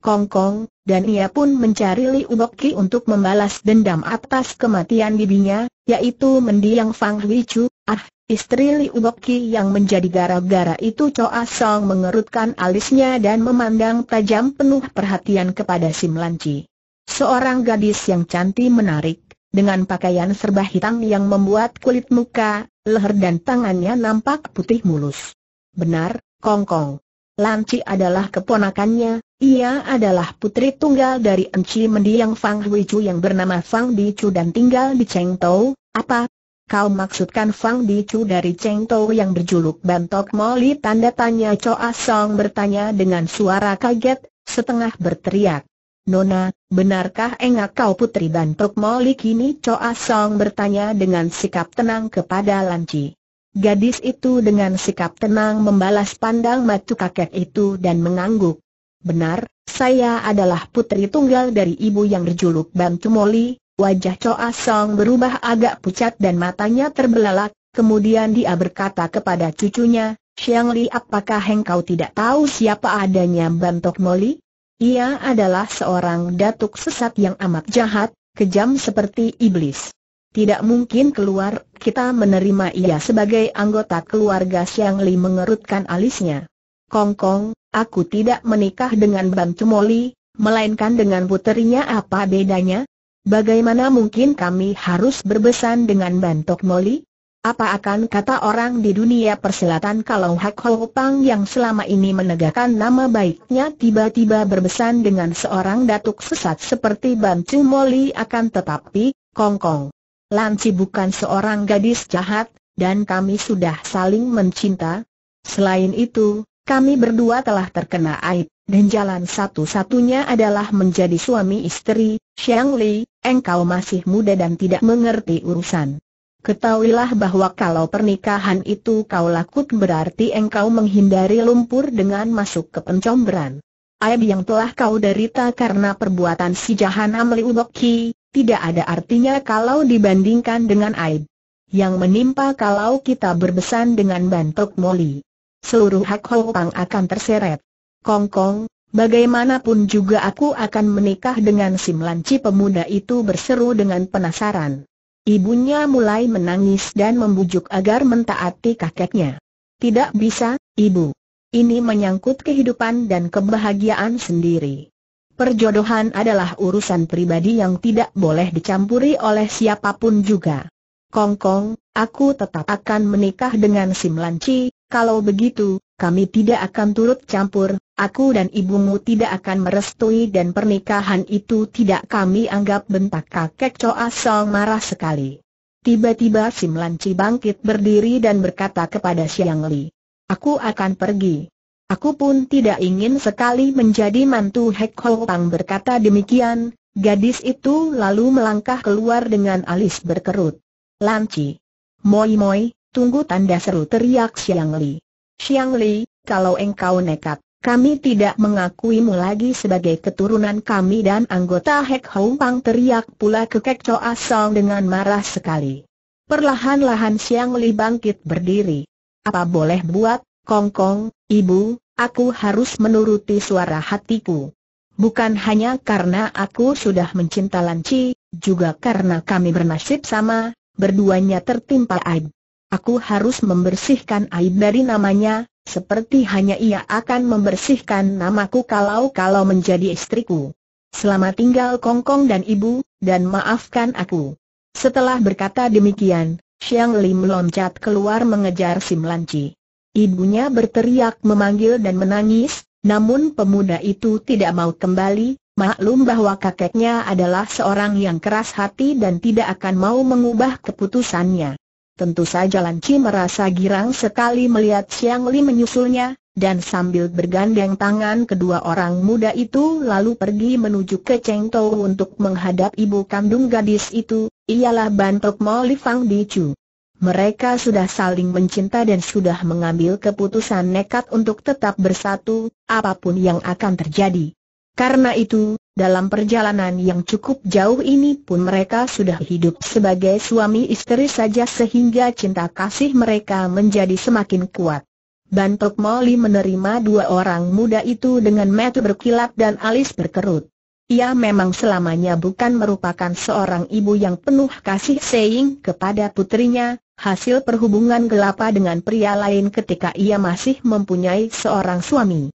Kong Kong, dan ia pun mencari Li Ki untuk membalas dendam atas kematian bibinya, yaitu mendiang Fang Hui Chu, ah, istri Li Ki yang menjadi gara-gara itu Choa Song mengerutkan alisnya dan memandang tajam penuh perhatian kepada Sim Lan Chi. Seorang gadis yang cantik menarik, dengan pakaian serba hitam yang membuat kulit muka, leher dan tangannya nampak putih mulus. Benar, Kong Kong. Lanci adalah keponakannya, ia adalah putri tunggal dari Enci Mendiang Fang Chu yang bernama Fang Di Chu dan tinggal di Cheng Tou. Apa? Kau maksudkan Fang Di Chu dari Cheng Tou yang berjuluk Bantok Moli? Tanda tanya Choa Song bertanya dengan suara kaget, setengah berteriak. Nona, benarkah engak kau putri Bantok Moli kini? Choa Song bertanya dengan sikap tenang kepada Lanci. Gadis itu dengan sikap tenang membalas pandang matu kakek itu dan mengangguk. Benar, saya adalah putri tunggal dari ibu yang berjuluk Bantu Moli. Wajah Choa Song berubah agak pucat dan matanya terbelalak, kemudian dia berkata kepada cucunya, Xiang Li apakah engkau tidak tahu siapa adanya Bantok Moli? Ia adalah seorang datuk sesat yang amat jahat, kejam seperti iblis. Tidak mungkin keluar, kita menerima ia sebagai anggota keluarga Xiang Li mengerutkan alisnya. Kongkong, aku tidak menikah dengan Bam Cemoli, melainkan dengan puterinya apa bedanya? Bagaimana mungkin kami harus berbesan dengan Bantok Moli? Apa akan kata orang di dunia perselatan kalau Hak Ho Pang yang selama ini menegakkan nama baiknya tiba-tiba berbesan dengan seorang datuk sesat seperti Bam Moli akan tetapi, Kongkong. Lansi bukan seorang gadis jahat, dan kami sudah saling mencinta. Selain itu, kami berdua telah terkena aib, dan jalan satu-satunya adalah menjadi suami istri, Xiang Li, engkau masih muda dan tidak mengerti urusan. Ketahuilah bahwa kalau pernikahan itu kau lakukan berarti engkau menghindari lumpur dengan masuk ke pencomberan. Aib yang telah kau derita karena perbuatan si Jahanam Li Uboki, tidak ada artinya kalau dibandingkan dengan aib yang menimpa kalau kita berbesan dengan bantuk moli seluruh Hak Ho Pang akan terseret. Kong Kong, bagaimanapun juga aku akan menikah dengan si melanci pemuda itu berseru dengan penasaran. Ibunya mulai menangis dan membujuk agar mentaati kakeknya. Tidak bisa, ibu. Ini menyangkut kehidupan dan kebahagiaan sendiri. Perjodohan adalah urusan pribadi yang tidak boleh dicampuri oleh siapapun juga. Kong Kong, aku tetap akan menikah dengan si Melanci, kalau begitu, kami tidak akan turut campur, aku dan ibumu tidak akan merestui dan pernikahan itu tidak kami anggap bentak kakek Choa Song marah sekali. Tiba-tiba Sim Chi bangkit berdiri dan berkata kepada Siang Li, Aku akan pergi. Aku pun tidak ingin sekali menjadi mantu Hek Ho Pang berkata demikian, gadis itu lalu melangkah keluar dengan alis berkerut. Lanci. Moi-moi, Tunggu tanda seru teriak Xiang Li. Xiang Li, kalau engkau nekat, kami tidak mengakuimu lagi sebagai keturunan kami dan anggota Hek Hong Pang teriak pula kekek Choa ah Song dengan marah sekali. Perlahan-lahan Xiang Li bangkit berdiri. Apa boleh buat, Kong Kong, Ibu, aku harus menuruti suara hatiku. Bukan hanya karena aku sudah mencinta Chi, juga karena kami bernasib sama, berduanya tertimpa aib. Aku harus membersihkan aib dari namanya, seperti hanya ia akan membersihkan namaku kalau-kalau menjadi istriku. Selama tinggal Kongkong dan ibu, dan maafkan aku. Setelah berkata demikian, Xiang Lim meloncat keluar mengejar Sim Lanci. Ibunya berteriak memanggil dan menangis, namun pemuda itu tidak mau kembali, maklum bahwa kakeknya adalah seorang yang keras hati dan tidak akan mau mengubah keputusannya. Tentu saja Chi merasa girang sekali melihat Siang Li menyusulnya, dan sambil bergandeng tangan kedua orang muda itu lalu pergi menuju ke Cheng Tou untuk menghadap ibu kandung gadis itu, ialah Bantok Mo Li Fang Di Chu. Mereka sudah saling mencinta dan sudah mengambil keputusan nekat untuk tetap bersatu, apapun yang akan terjadi. Karena itu, dalam perjalanan yang cukup jauh ini pun mereka sudah hidup sebagai suami istri saja sehingga cinta kasih mereka menjadi semakin kuat. Bantok Molly menerima dua orang muda itu dengan mata berkilat dan alis berkerut. Ia memang selamanya bukan merupakan seorang ibu yang penuh kasih sayang kepada putrinya, hasil perhubungan gelapa dengan pria lain ketika ia masih mempunyai seorang suami.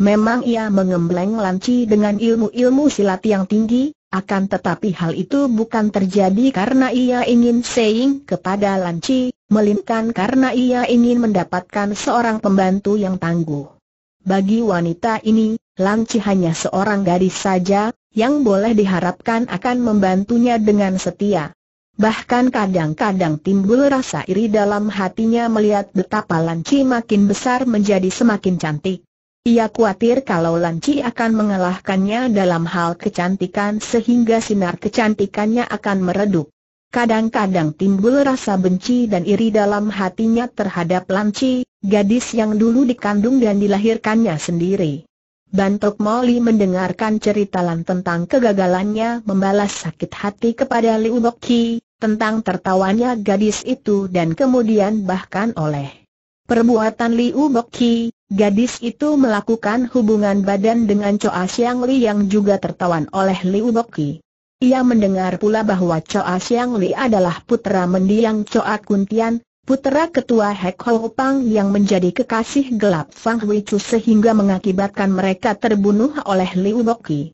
Memang ia mengembleng lanci dengan ilmu-ilmu silat yang tinggi, akan tetapi hal itu bukan terjadi karena ia ingin saying kepada Lanci, melainkan karena ia ingin mendapatkan seorang pembantu yang tangguh. Bagi wanita ini, Lanci hanya seorang gadis saja, yang boleh diharapkan akan membantunya dengan setia. Bahkan kadang-kadang timbul rasa iri dalam hatinya melihat betapa Lanci makin besar menjadi semakin cantik. Ia khawatir kalau Lanci akan mengalahkannya dalam hal kecantikan sehingga sinar kecantikannya akan meredup. Kadang-kadang timbul rasa benci dan iri dalam hatinya terhadap Lanci, gadis yang dulu dikandung dan dilahirkannya sendiri. Bantok Molly mendengarkan cerita Lan tentang kegagalannya membalas sakit hati kepada Liu Boki, tentang tertawanya gadis itu dan kemudian bahkan oleh perbuatan Liu Boki, Gadis itu melakukan hubungan badan dengan Choa Siang Li yang juga tertawan oleh Liu Boki. Ia mendengar pula bahwa Choa Siang Li adalah putra mendiang Choa Kuntian, Putera ketua Hek Ho Pang yang menjadi kekasih gelap Fang Hui Chu sehingga mengakibatkan mereka terbunuh oleh Liu Boki.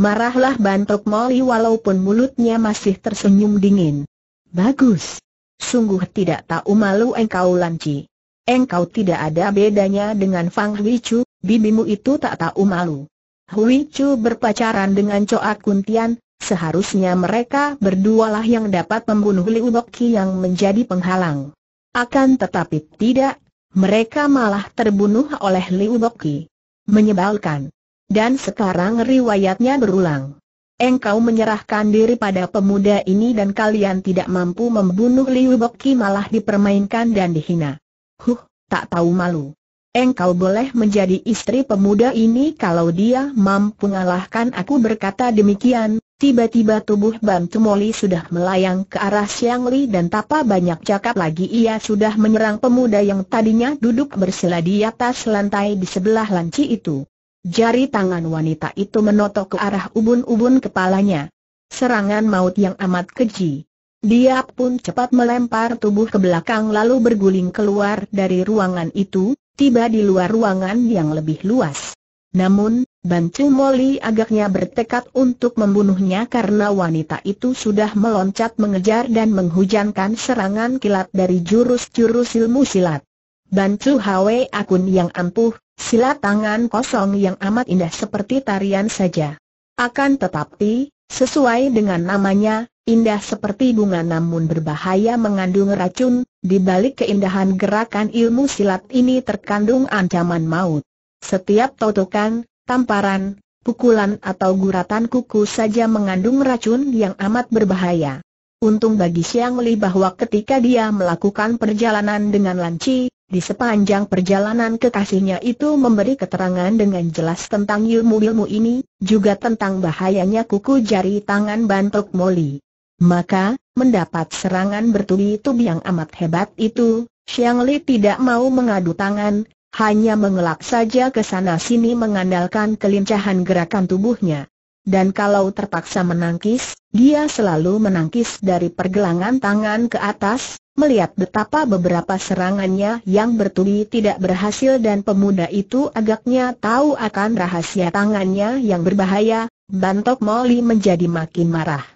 Marahlah Bantok Moli walaupun mulutnya masih tersenyum dingin. Bagus. Sungguh tidak tahu malu engkau Lanci. Engkau tidak ada bedanya dengan Fang Hui Chu, bibimu itu tak tahu malu. Hui Chu berpacaran dengan Choa Kuntian, seharusnya mereka berdualah yang dapat membunuh Liu Boki yang menjadi penghalang. Akan tetapi tidak, mereka malah terbunuh oleh Liu Boki. Menyebalkan. Dan sekarang riwayatnya berulang. Engkau menyerahkan diri pada pemuda ini dan kalian tidak mampu membunuh Liu Boki malah dipermainkan dan dihina. Huh, tak tahu malu. Engkau boleh menjadi istri pemuda ini kalau dia mampu mengalahkan aku berkata demikian. Tiba-tiba tubuh Bantu Tumoli sudah melayang ke arah Siang Li dan tanpa banyak cakap lagi ia sudah menyerang pemuda yang tadinya duduk bersila di atas lantai di sebelah lanci itu. Jari tangan wanita itu menotok ke arah ubun-ubun kepalanya. Serangan maut yang amat keji. Dia pun cepat melempar tubuh ke belakang lalu berguling keluar dari ruangan itu, tiba di luar ruangan yang lebih luas. Namun, Bancu Molly agaknya bertekad untuk membunuhnya karena wanita itu sudah meloncat mengejar dan menghujankan serangan kilat dari jurus-jurus ilmu silat. Bancu Hwe Akun yang ampuh, silat tangan kosong yang amat indah seperti tarian saja. Akan tetapi, sesuai dengan namanya, indah seperti bunga namun berbahaya mengandung racun, di balik keindahan gerakan ilmu silat ini terkandung ancaman maut. Setiap totokan, tamparan, pukulan atau guratan kuku saja mengandung racun yang amat berbahaya. Untung bagi Siang Li bahwa ketika dia melakukan perjalanan dengan lanci, di sepanjang perjalanan kekasihnya itu memberi keterangan dengan jelas tentang ilmu-ilmu ini, juga tentang bahayanya kuku jari tangan bantok Molly. Maka, mendapat serangan bertubi-tubi yang amat hebat itu, Xiang Li tidak mau mengadu tangan, hanya mengelak saja ke sana-sini mengandalkan kelincahan gerakan tubuhnya. Dan kalau terpaksa menangkis, dia selalu menangkis dari pergelangan tangan ke atas, melihat betapa beberapa serangannya yang bertubi tidak berhasil dan pemuda itu agaknya tahu akan rahasia tangannya yang berbahaya, Bantok Moli menjadi makin marah.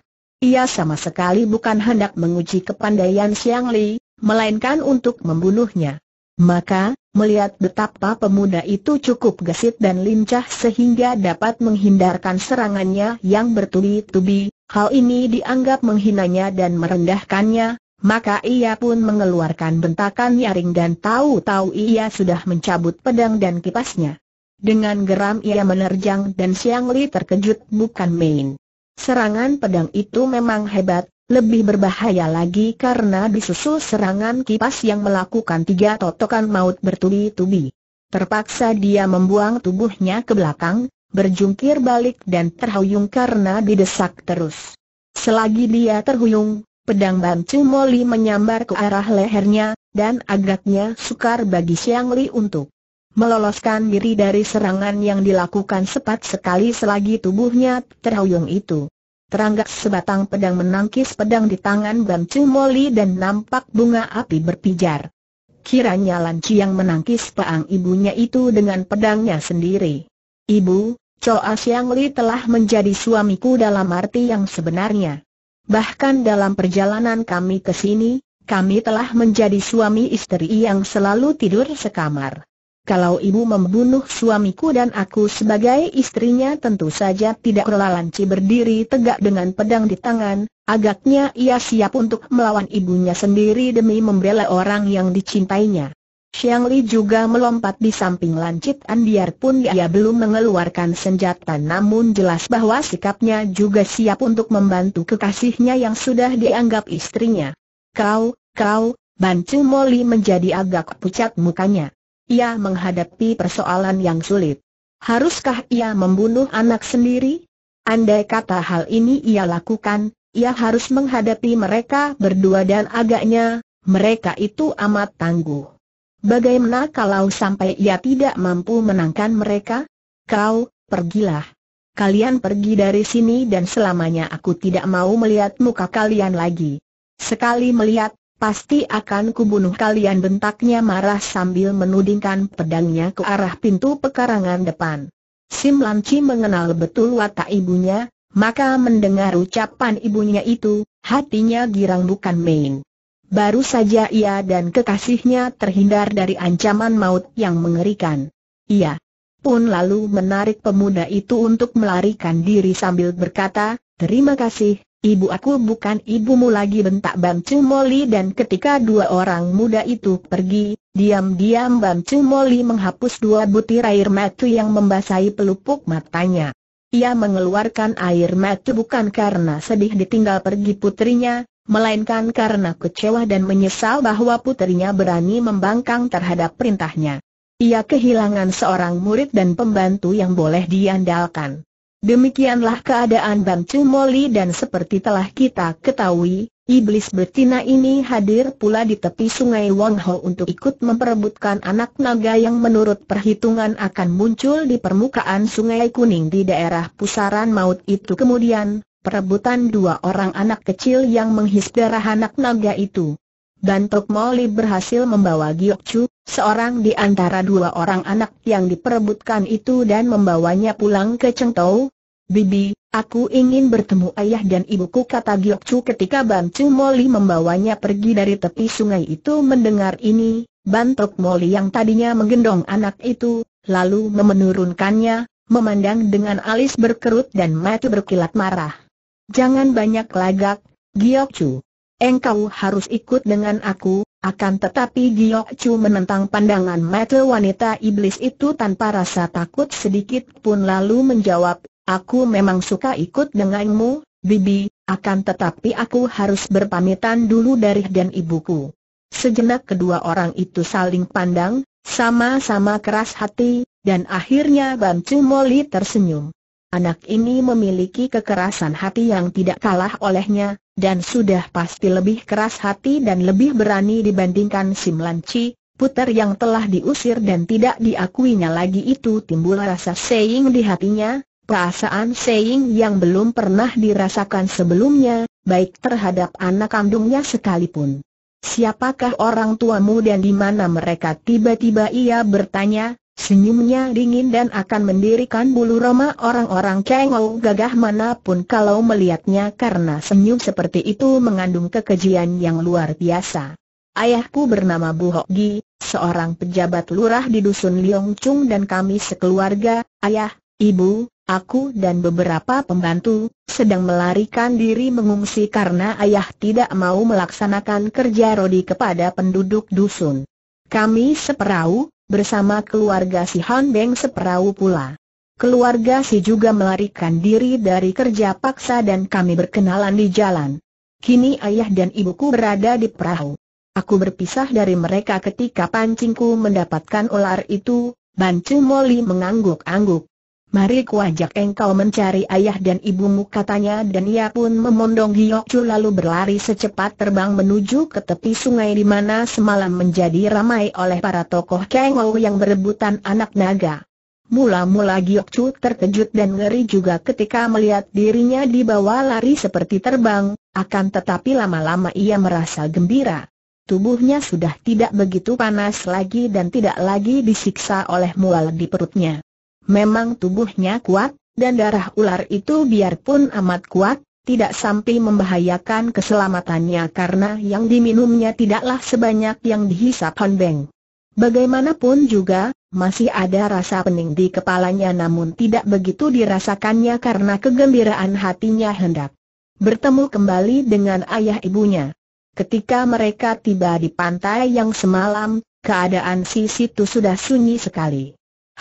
Ia sama sekali bukan hendak menguji kepandaian Siang Li, melainkan untuk membunuhnya. Maka, melihat betapa pemuda itu cukup gesit dan lincah sehingga dapat menghindarkan serangannya yang bertubi-tubi, hal ini dianggap menghinanya dan merendahkannya, maka ia pun mengeluarkan bentakan nyaring dan tahu-tahu ia sudah mencabut pedang dan kipasnya. Dengan geram ia menerjang dan Siang Li terkejut bukan main. Serangan pedang itu memang hebat, lebih berbahaya lagi karena disusul serangan kipas yang melakukan tiga totokan maut bertubi-tubi. Terpaksa dia membuang tubuhnya ke belakang, berjungkir balik dan terhuyung karena didesak terus. Selagi dia terhuyung, pedang Bancu Moli menyambar ke arah lehernya, dan agaknya sukar bagi Xiang Li untuk meloloskan diri dari serangan yang dilakukan sepat sekali selagi tubuhnya terhuyung itu. Teranggak sebatang pedang menangkis pedang di tangan Bam Chu Moli dan nampak bunga api berpijar. Kiranya Lanci yang menangkis peang ibunya itu dengan pedangnya sendiri. Ibu, Choa Siang Li telah menjadi suamiku dalam arti yang sebenarnya. Bahkan dalam perjalanan kami ke sini, kami telah menjadi suami istri yang selalu tidur sekamar kalau ibu membunuh suamiku dan aku sebagai istrinya tentu saja tidak rela Lanci berdiri tegak dengan pedang di tangan, agaknya ia siap untuk melawan ibunya sendiri demi membela orang yang dicintainya. Xiang Li juga melompat di samping Lancit An biarpun ia belum mengeluarkan senjata namun jelas bahwa sikapnya juga siap untuk membantu kekasihnya yang sudah dianggap istrinya. Kau, kau, Bancu Moli menjadi agak pucat mukanya ia menghadapi persoalan yang sulit. Haruskah ia membunuh anak sendiri? Andai kata hal ini ia lakukan, ia harus menghadapi mereka berdua dan agaknya, mereka itu amat tangguh. Bagaimana kalau sampai ia tidak mampu menangkan mereka? Kau, pergilah. Kalian pergi dari sini dan selamanya aku tidak mau melihat muka kalian lagi. Sekali melihat, Pasti akan kubunuh kalian bentaknya marah sambil menudingkan pedangnya ke arah pintu pekarangan depan. Sim Lanci mengenal betul watak ibunya, maka mendengar ucapan ibunya itu, hatinya girang bukan main. Baru saja ia dan kekasihnya terhindar dari ancaman maut yang mengerikan. Ia pun lalu menarik pemuda itu untuk melarikan diri sambil berkata, Terima kasih, Ibu aku bukan ibumu lagi bentak Bam Moli dan ketika dua orang muda itu pergi, diam-diam Bam Moli menghapus dua butir air mata yang membasahi pelupuk matanya. Ia mengeluarkan air mata bukan karena sedih ditinggal pergi putrinya, melainkan karena kecewa dan menyesal bahwa putrinya berani membangkang terhadap perintahnya. Ia kehilangan seorang murid dan pembantu yang boleh diandalkan. Demikianlah keadaan Bam Moli dan seperti telah kita ketahui, iblis betina ini hadir pula di tepi sungai Wang Ho untuk ikut memperebutkan anak naga yang menurut perhitungan akan muncul di permukaan sungai kuning di daerah pusaran maut itu kemudian, perebutan dua orang anak kecil yang menghis darah anak naga itu. Bantok Moli berhasil membawa Giok Chu, seorang di antara dua orang anak yang diperebutkan itu dan membawanya pulang ke Tau. Bibi, aku ingin bertemu ayah dan ibuku kata Giok Chu ketika Bantu Moli membawanya pergi dari tepi sungai itu mendengar ini, Bantok Moli yang tadinya menggendong anak itu, lalu memenurunkannya, memandang dengan alis berkerut dan mata berkilat marah. Jangan banyak lagak, Giok Chu engkau harus ikut dengan aku, akan tetapi Giyok Chu menentang pandangan mata wanita iblis itu tanpa rasa takut sedikit pun lalu menjawab, aku memang suka ikut denganmu, Bibi, akan tetapi aku harus berpamitan dulu dari dan ibuku. Sejenak kedua orang itu saling pandang, sama-sama keras hati, dan akhirnya Ban Chu Moli tersenyum. Anak ini memiliki kekerasan hati yang tidak kalah olehnya, dan sudah pasti lebih keras hati dan lebih berani dibandingkan Sim Lan puter yang telah diusir dan tidak diakuinya lagi itu timbul rasa seing di hatinya, perasaan seing yang belum pernah dirasakan sebelumnya, baik terhadap anak kandungnya sekalipun. Siapakah orang tuamu dan di mana mereka tiba-tiba ia bertanya, Senyumnya dingin dan akan mendirikan bulu roma orang-orang cengol gagah manapun kalau melihatnya karena senyum seperti itu mengandung kekejian yang luar biasa. Ayahku bernama Bu Hok Gi, seorang pejabat lurah di dusun Liong Chung dan kami sekeluarga, ayah, ibu, aku dan beberapa pembantu, sedang melarikan diri mengungsi karena ayah tidak mau melaksanakan kerja rodi kepada penduduk dusun. Kami seperahu, bersama keluarga si Han Beng seperahu pula. Keluarga si juga melarikan diri dari kerja paksa dan kami berkenalan di jalan. Kini ayah dan ibuku berada di perahu. Aku berpisah dari mereka ketika pancingku mendapatkan ular itu, Bancu Moli mengangguk-angguk. Mari kuajak engkau mencari ayah dan ibumu katanya dan ia pun memondong Chu lalu berlari secepat terbang menuju ke tepi sungai di mana semalam menjadi ramai oleh para tokoh Ou yang berebutan anak naga. Mula-mula Chu terkejut dan ngeri juga ketika melihat dirinya dibawa lari seperti terbang, akan tetapi lama-lama ia merasa gembira. Tubuhnya sudah tidak begitu panas lagi dan tidak lagi disiksa oleh mual di perutnya. Memang tubuhnya kuat, dan darah ular itu biarpun amat kuat, tidak sampai membahayakan keselamatannya karena yang diminumnya tidaklah sebanyak yang dihisap Han Beng. Bagaimanapun juga, masih ada rasa pening di kepalanya namun tidak begitu dirasakannya karena kegembiraan hatinya hendak bertemu kembali dengan ayah ibunya. Ketika mereka tiba di pantai yang semalam, keadaan si situ sudah sunyi sekali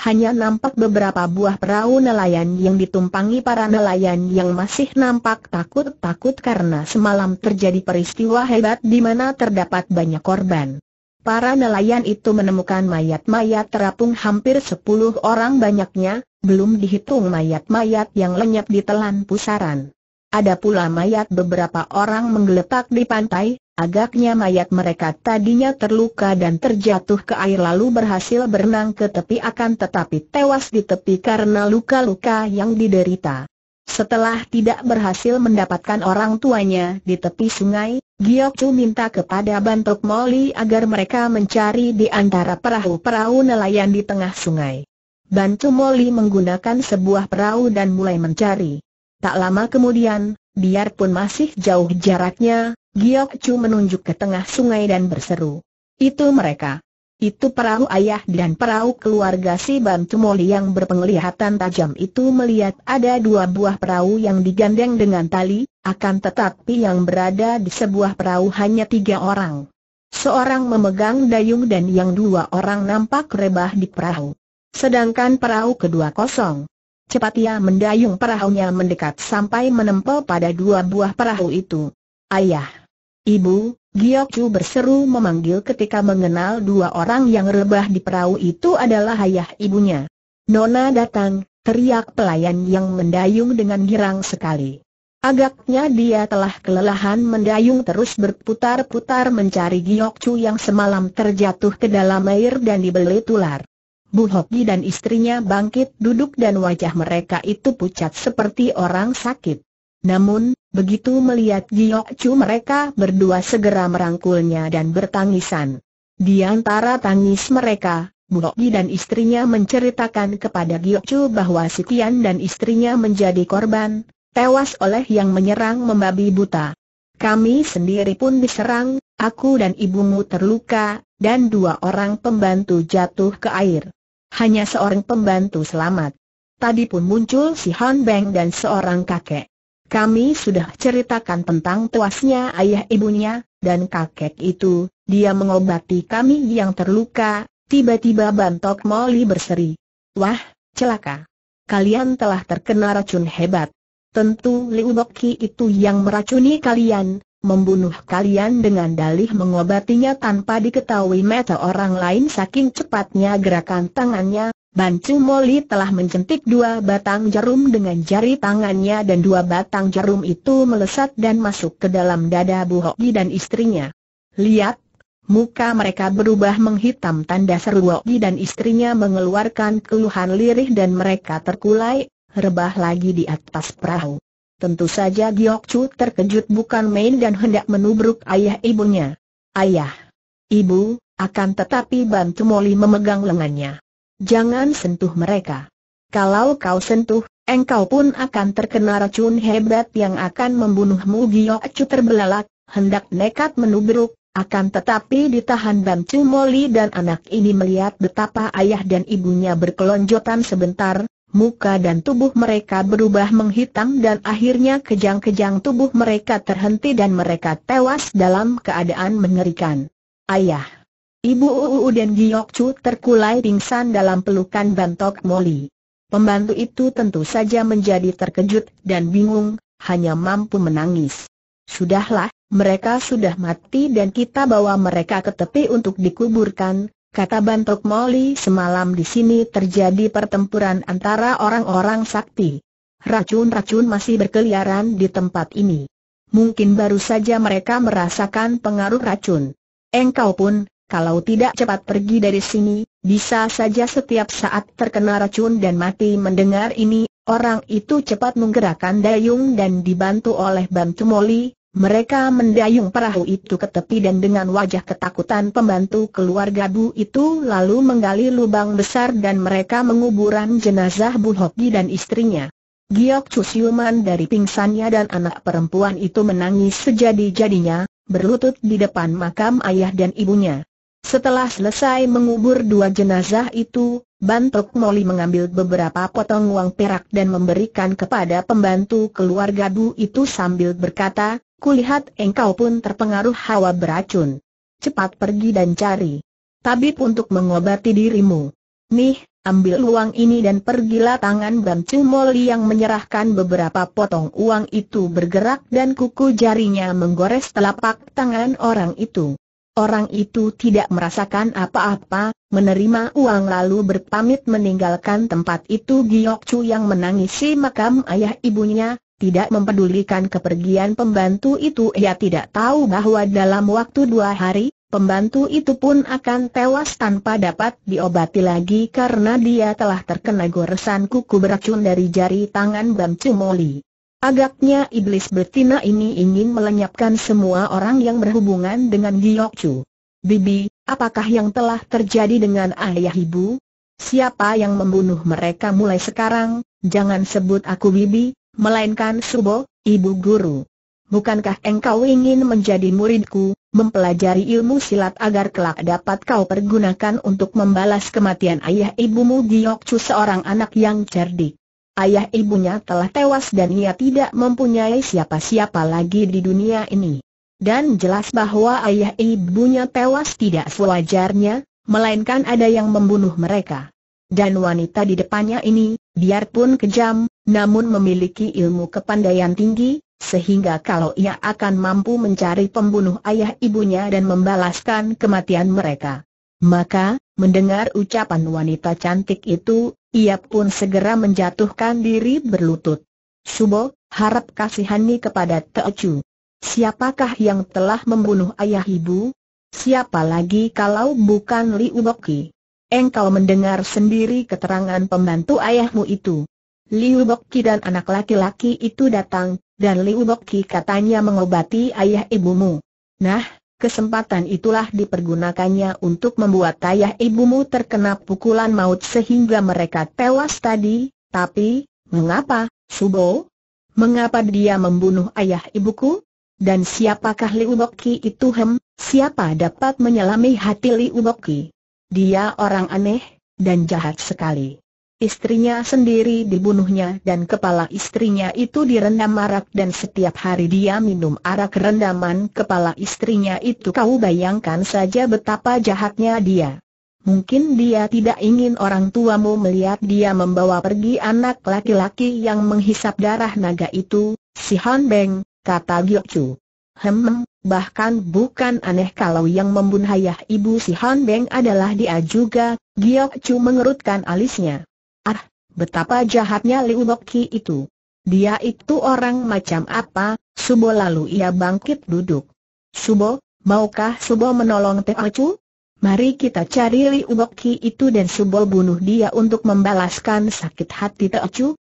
hanya nampak beberapa buah perahu nelayan yang ditumpangi para nelayan yang masih nampak takut-takut karena semalam terjadi peristiwa hebat di mana terdapat banyak korban. Para nelayan itu menemukan mayat-mayat terapung hampir sepuluh orang banyaknya, belum dihitung mayat-mayat yang lenyap ditelan pusaran. Ada pula mayat beberapa orang menggeletak di pantai, Agaknya mayat mereka tadinya terluka dan terjatuh ke air lalu berhasil berenang ke tepi akan tetapi tewas di tepi karena luka-luka yang diderita. Setelah tidak berhasil mendapatkan orang tuanya di tepi sungai, Giok minta kepada Bantuk Moli agar mereka mencari di antara perahu-perahu nelayan di tengah sungai. Bantu Moli menggunakan sebuah perahu dan mulai mencari. Tak lama kemudian, biarpun masih jauh jaraknya, Giok Chu menunjuk ke tengah sungai dan berseru. Itu mereka. Itu perahu ayah dan perahu keluarga si Bantu Moli yang berpenglihatan tajam itu melihat ada dua buah perahu yang digandeng dengan tali, akan tetapi yang berada di sebuah perahu hanya tiga orang. Seorang memegang dayung dan yang dua orang nampak rebah di perahu. Sedangkan perahu kedua kosong. Cepat ia mendayung perahunya mendekat sampai menempel pada dua buah perahu itu. Ayah, Ibu, Giok Chu berseru memanggil ketika mengenal dua orang yang rebah di perahu itu adalah ayah ibunya. Nona datang, teriak pelayan yang mendayung dengan girang sekali. Agaknya dia telah kelelahan mendayung terus berputar-putar mencari Giok Chu yang semalam terjatuh ke dalam air dan dibelit tular. Bu Hoki dan istrinya bangkit duduk dan wajah mereka itu pucat seperti orang sakit. Namun, begitu melihat Giok Chu mereka berdua segera merangkulnya dan bertangisan. Di antara tangis mereka, Buogi dan istrinya menceritakan kepada Giok Chu bahwa si dan istrinya menjadi korban, tewas oleh yang menyerang membabi buta. Kami sendiri pun diserang, aku dan ibumu terluka, dan dua orang pembantu jatuh ke air. Hanya seorang pembantu selamat. Tadi pun muncul si Han Beng dan seorang kakek. Kami sudah ceritakan tentang tuasnya ayah ibunya, dan kakek itu, dia mengobati kami yang terluka, tiba-tiba bantok Molly berseri. Wah, celaka. Kalian telah terkena racun hebat. Tentu Liu Boki itu yang meracuni kalian, membunuh kalian dengan dalih mengobatinya tanpa diketahui mata orang lain saking cepatnya gerakan tangannya, Bancu Moli telah mencentik dua batang jarum dengan jari tangannya dan dua batang jarum itu melesat dan masuk ke dalam dada Bu Hoki dan istrinya. Lihat, muka mereka berubah menghitam tanda seru Hoki dan istrinya mengeluarkan keluhan lirih dan mereka terkulai, rebah lagi di atas perahu. Tentu saja Giok Chu terkejut bukan main dan hendak menubruk ayah ibunya. Ayah, ibu, akan tetapi Bantu Moli memegang lengannya. Jangan sentuh mereka. Kalau kau sentuh, engkau pun akan terkena racun hebat yang akan membunuhmu Gio Acu terbelalak, hendak nekat menubruk, akan tetapi ditahan Ban Chu Moli dan anak ini melihat betapa ayah dan ibunya berkelonjotan sebentar, muka dan tubuh mereka berubah menghitam dan akhirnya kejang-kejang tubuh mereka terhenti dan mereka tewas dalam keadaan mengerikan. Ayah Ibu Uu dan Giok Chu terkulai pingsan dalam pelukan bantok Moli. Pembantu itu tentu saja menjadi terkejut dan bingung, hanya mampu menangis. Sudahlah, mereka sudah mati dan kita bawa mereka ke tepi untuk dikuburkan, Kata Bantok Moli semalam di sini terjadi pertempuran antara orang-orang sakti. Racun-racun masih berkeliaran di tempat ini. Mungkin baru saja mereka merasakan pengaruh racun. Engkau pun, kalau tidak cepat pergi dari sini, bisa saja setiap saat terkena racun dan mati mendengar ini, orang itu cepat menggerakkan dayung dan dibantu oleh bantu Moli, mereka mendayung perahu itu ke tepi dan dengan wajah ketakutan pembantu keluarga Bu itu lalu menggali lubang besar dan mereka menguburan jenazah Bu Hoki dan istrinya. Giok Cusiuman dari pingsannya dan anak perempuan itu menangis sejadi-jadinya, berlutut di depan makam ayah dan ibunya. Setelah selesai mengubur dua jenazah itu, Bantok Moli mengambil beberapa potong uang perak dan memberikan kepada pembantu keluarga Bu itu sambil berkata, kulihat engkau pun terpengaruh hawa beracun. Cepat pergi dan cari. Tabib untuk mengobati dirimu. Nih, ambil uang ini dan pergilah tangan Bantu Moli yang menyerahkan beberapa potong uang itu bergerak dan kuku jarinya menggores telapak tangan orang itu. Orang itu tidak merasakan apa-apa, menerima uang lalu berpamit meninggalkan tempat itu Giok Chu yang menangisi makam ayah ibunya, tidak mempedulikan kepergian pembantu itu ia tidak tahu bahwa dalam waktu dua hari, pembantu itu pun akan tewas tanpa dapat diobati lagi karena dia telah terkena goresan kuku beracun dari jari tangan Bam Agaknya iblis betina ini ingin melenyapkan semua orang yang berhubungan dengan Giok Chu. Bibi, apakah yang telah terjadi dengan ayah ibu? Siapa yang membunuh mereka mulai sekarang? Jangan sebut aku Bibi, melainkan Subo, ibu guru. Bukankah engkau ingin menjadi muridku, mempelajari ilmu silat agar kelak dapat kau pergunakan untuk membalas kematian ayah ibumu Giok Chu seorang anak yang cerdik? Ayah ibunya telah tewas dan ia tidak mempunyai siapa-siapa lagi di dunia ini. Dan jelas bahwa ayah ibunya tewas tidak sewajarnya, melainkan ada yang membunuh mereka. Dan wanita di depannya ini, biarpun kejam, namun memiliki ilmu kepandaian tinggi, sehingga kalau ia akan mampu mencari pembunuh ayah ibunya dan membalaskan kematian mereka. Maka, mendengar ucapan wanita cantik itu, ia pun segera menjatuhkan diri berlutut. Subo, harap kasihani kepada Teocu. Siapakah yang telah membunuh ayah ibu? Siapa lagi kalau bukan Li Uboki? Engkau mendengar sendiri keterangan pembantu ayahmu itu. Li Uboki dan anak laki-laki itu datang, dan Li Uboki katanya mengobati ayah ibumu. Nah, Kesempatan itulah dipergunakannya untuk membuat ayah ibumu terkena pukulan maut sehingga mereka tewas tadi, tapi, mengapa, Subo? Mengapa dia membunuh ayah ibuku? Dan siapakah Li Uboki itu hem, siapa dapat menyelami hati Li Uboki? Dia orang aneh, dan jahat sekali. Istrinya sendiri dibunuhnya dan kepala istrinya itu direndam arak dan setiap hari dia minum arak rendaman kepala istrinya itu kau bayangkan saja betapa jahatnya dia. Mungkin dia tidak ingin orang tuamu melihat dia membawa pergi anak laki-laki yang menghisap darah naga itu, si Han Beng, kata Giok Chu. Hmm, bahkan bukan aneh kalau yang membunuh ayah ibu si Han Beng adalah dia juga, Giok Chu mengerutkan alisnya. Betapa jahatnya Liu Boki itu. Dia itu orang macam apa? Subo lalu ia bangkit duduk. Subo, maukah Subo menolong Teh Mari kita cari Liu Boki itu dan Subo bunuh dia untuk membalaskan sakit hati Teh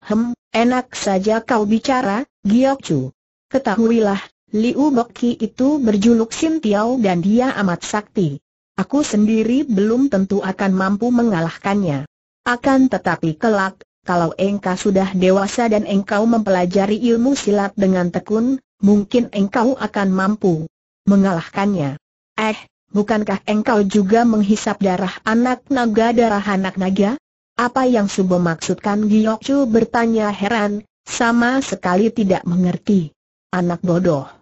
Hem, enak saja kau bicara, Giok Chu. Ketahuilah, Liu Boki itu berjuluk Sin Tiao dan dia amat sakti. Aku sendiri belum tentu akan mampu mengalahkannya. Akan tetapi kelak, kalau engkau sudah dewasa dan engkau mempelajari ilmu silat dengan tekun, mungkin engkau akan mampu mengalahkannya. Eh, bukankah engkau juga menghisap darah anak naga darah anak naga? Apa yang Subo maksudkan Giyokcu bertanya heran, sama sekali tidak mengerti. Anak bodoh.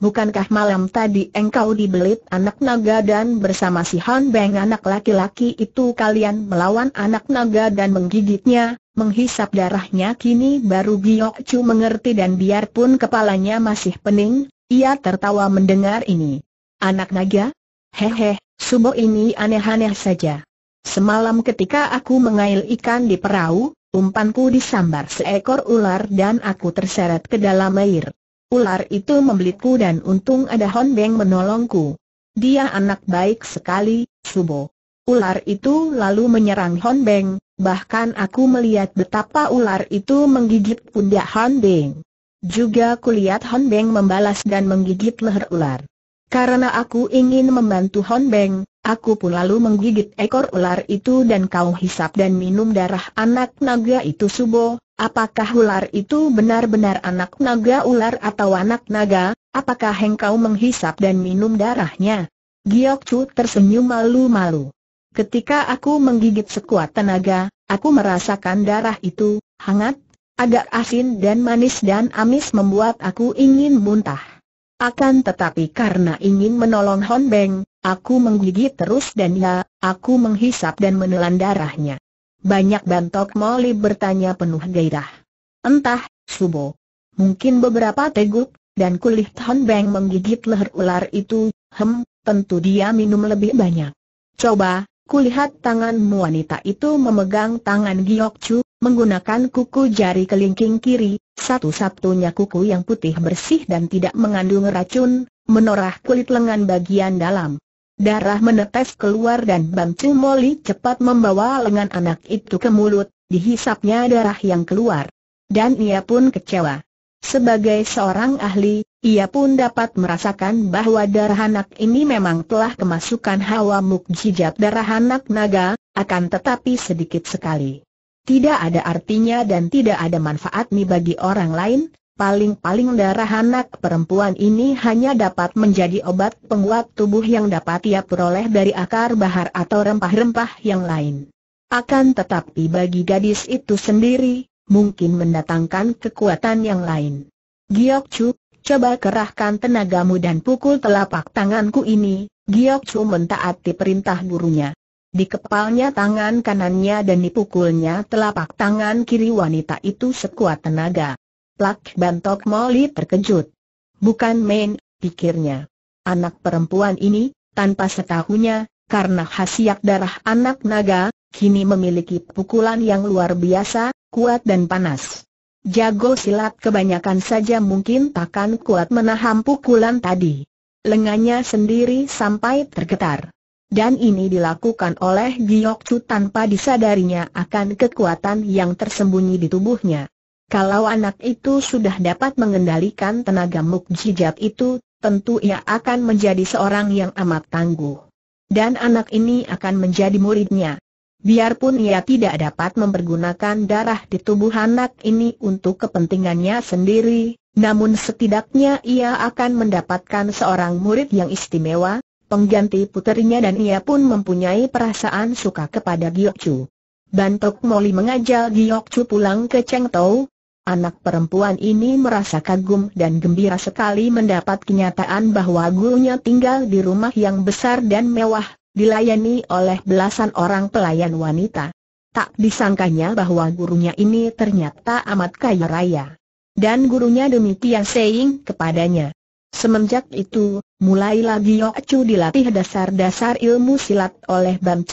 Bukankah malam tadi engkau dibelit anak naga dan bersama si Han Beng anak laki-laki itu kalian melawan anak naga dan menggigitnya, menghisap darahnya kini baru Giok Chu mengerti dan biarpun kepalanya masih pening, ia tertawa mendengar ini. Anak naga? Hehe, subuh ini aneh-aneh saja. Semalam ketika aku mengail ikan di perahu, umpanku disambar seekor ular dan aku terseret ke dalam air. Ular itu membelitku dan untung ada Honbeng menolongku. Dia anak baik sekali, Subo. Ular itu lalu menyerang Honbeng, bahkan aku melihat betapa ular itu menggigit pundak Honbeng. Juga kulihat Honbeng membalas dan menggigit leher ular. Karena aku ingin membantu Honbeng, aku pun lalu menggigit ekor ular itu dan kau hisap dan minum darah anak naga itu Subo, Apakah ular itu benar-benar anak naga ular atau anak naga? Apakah engkau menghisap dan minum darahnya? Giok Chu tersenyum malu-malu. Ketika aku menggigit sekuat tenaga, aku merasakan darah itu, hangat, agak asin dan manis dan amis membuat aku ingin muntah. Akan tetapi karena ingin menolong Hon Beng, aku menggigit terus dan ya, aku menghisap dan menelan darahnya. Banyak bantok Molly bertanya penuh gairah. Entah, Subo. Mungkin beberapa teguk, dan kulit Hon Beng menggigit leher ular itu, hem, tentu dia minum lebih banyak. Coba, kulihat tangan wanita itu memegang tangan Giok Chu, menggunakan kuku jari kelingking kiri, satu-satunya kuku yang putih bersih dan tidak mengandung racun, menorah kulit lengan bagian dalam. Darah menetes keluar dan Bangcu Moli cepat membawa lengan anak itu ke mulut, dihisapnya darah yang keluar. Dan ia pun kecewa. Sebagai seorang ahli, ia pun dapat merasakan bahwa darah anak ini memang telah kemasukan hawa mukjizat darah anak naga, akan tetapi sedikit sekali. Tidak ada artinya dan tidak ada manfaat manfaatnya bagi orang lain, paling-paling darah anak perempuan ini hanya dapat menjadi obat penguat tubuh yang dapat ia peroleh dari akar bahar atau rempah-rempah yang lain. Akan tetapi bagi gadis itu sendiri, mungkin mendatangkan kekuatan yang lain. Giok Chu, coba kerahkan tenagamu dan pukul telapak tanganku ini, Giok Chu mentaati perintah gurunya. Di kepalnya tangan kanannya dan dipukulnya telapak tangan kiri wanita itu sekuat tenaga. Plak Bantok Molly terkejut. Bukan main, pikirnya. Anak perempuan ini, tanpa setahunya, karena khasiat darah anak naga, kini memiliki pukulan yang luar biasa, kuat dan panas. Jago silat kebanyakan saja mungkin takkan kuat menahan pukulan tadi. Lengannya sendiri sampai tergetar. Dan ini dilakukan oleh Giok tanpa disadarinya akan kekuatan yang tersembunyi di tubuhnya. Kalau anak itu sudah dapat mengendalikan tenaga mukjizat itu, tentu ia akan menjadi seorang yang amat tangguh. Dan anak ini akan menjadi muridnya. Biarpun ia tidak dapat mempergunakan darah di tubuh anak ini untuk kepentingannya sendiri, namun setidaknya ia akan mendapatkan seorang murid yang istimewa, pengganti puterinya dan ia pun mempunyai perasaan suka kepada Giokcu. Bantok Moli mengajak Giokcu pulang ke Chengtou, Anak perempuan ini merasa kagum dan gembira sekali mendapat kenyataan bahwa gurunya tinggal di rumah yang besar dan mewah, dilayani oleh belasan orang pelayan wanita. Tak disangkanya bahwa gurunya ini ternyata amat kaya raya. Dan gurunya demikian saying kepadanya. Semenjak itu, mulailah Gio dilatih dasar-dasar ilmu silat oleh Bam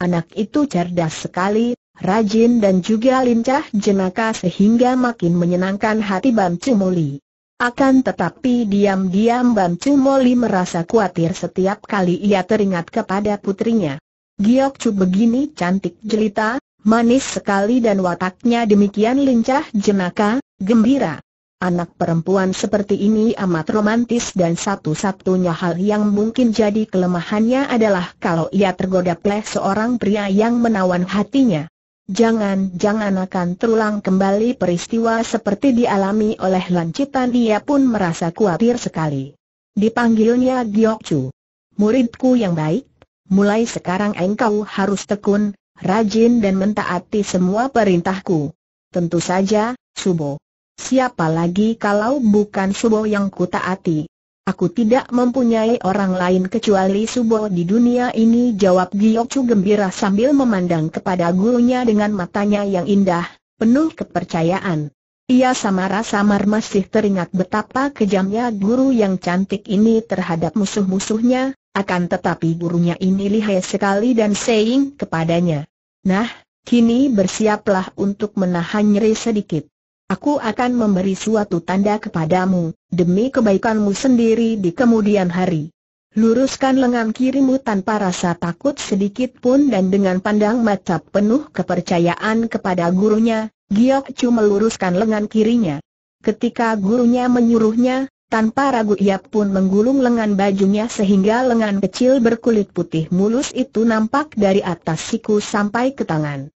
Anak itu cerdas sekali, rajin dan juga lincah jenaka sehingga makin menyenangkan hati Bam Moli. Akan tetapi diam-diam Bam Moli merasa khawatir setiap kali ia teringat kepada putrinya. Giok Chu begini cantik jelita, manis sekali dan wataknya demikian lincah jenaka, gembira. Anak perempuan seperti ini amat romantis dan satu-satunya hal yang mungkin jadi kelemahannya adalah kalau ia tergoda oleh seorang pria yang menawan hatinya. Jangan-jangan akan terulang kembali peristiwa seperti dialami oleh Lancitan ia pun merasa khawatir sekali. Dipanggilnya Giok Muridku yang baik, mulai sekarang engkau harus tekun, rajin dan mentaati semua perintahku. Tentu saja, Subo. Siapa lagi kalau bukan Subo yang kutaati? Aku tidak mempunyai orang lain kecuali Subo di dunia ini jawab Giokcu gembira sambil memandang kepada gurunya dengan matanya yang indah, penuh kepercayaan. Ia samar-samar masih teringat betapa kejamnya guru yang cantik ini terhadap musuh-musuhnya, akan tetapi gurunya ini lihai sekali dan saying kepadanya. Nah, kini bersiaplah untuk menahan nyeri sedikit. Aku akan memberi suatu tanda kepadamu, demi kebaikanmu sendiri di kemudian hari. Luruskan lengan kirimu tanpa rasa takut sedikit pun dan dengan pandang mata penuh kepercayaan kepada gurunya, Giok Chu meluruskan lengan kirinya. Ketika gurunya menyuruhnya, tanpa ragu ia pun menggulung lengan bajunya sehingga lengan kecil berkulit putih mulus itu nampak dari atas siku sampai ke tangan.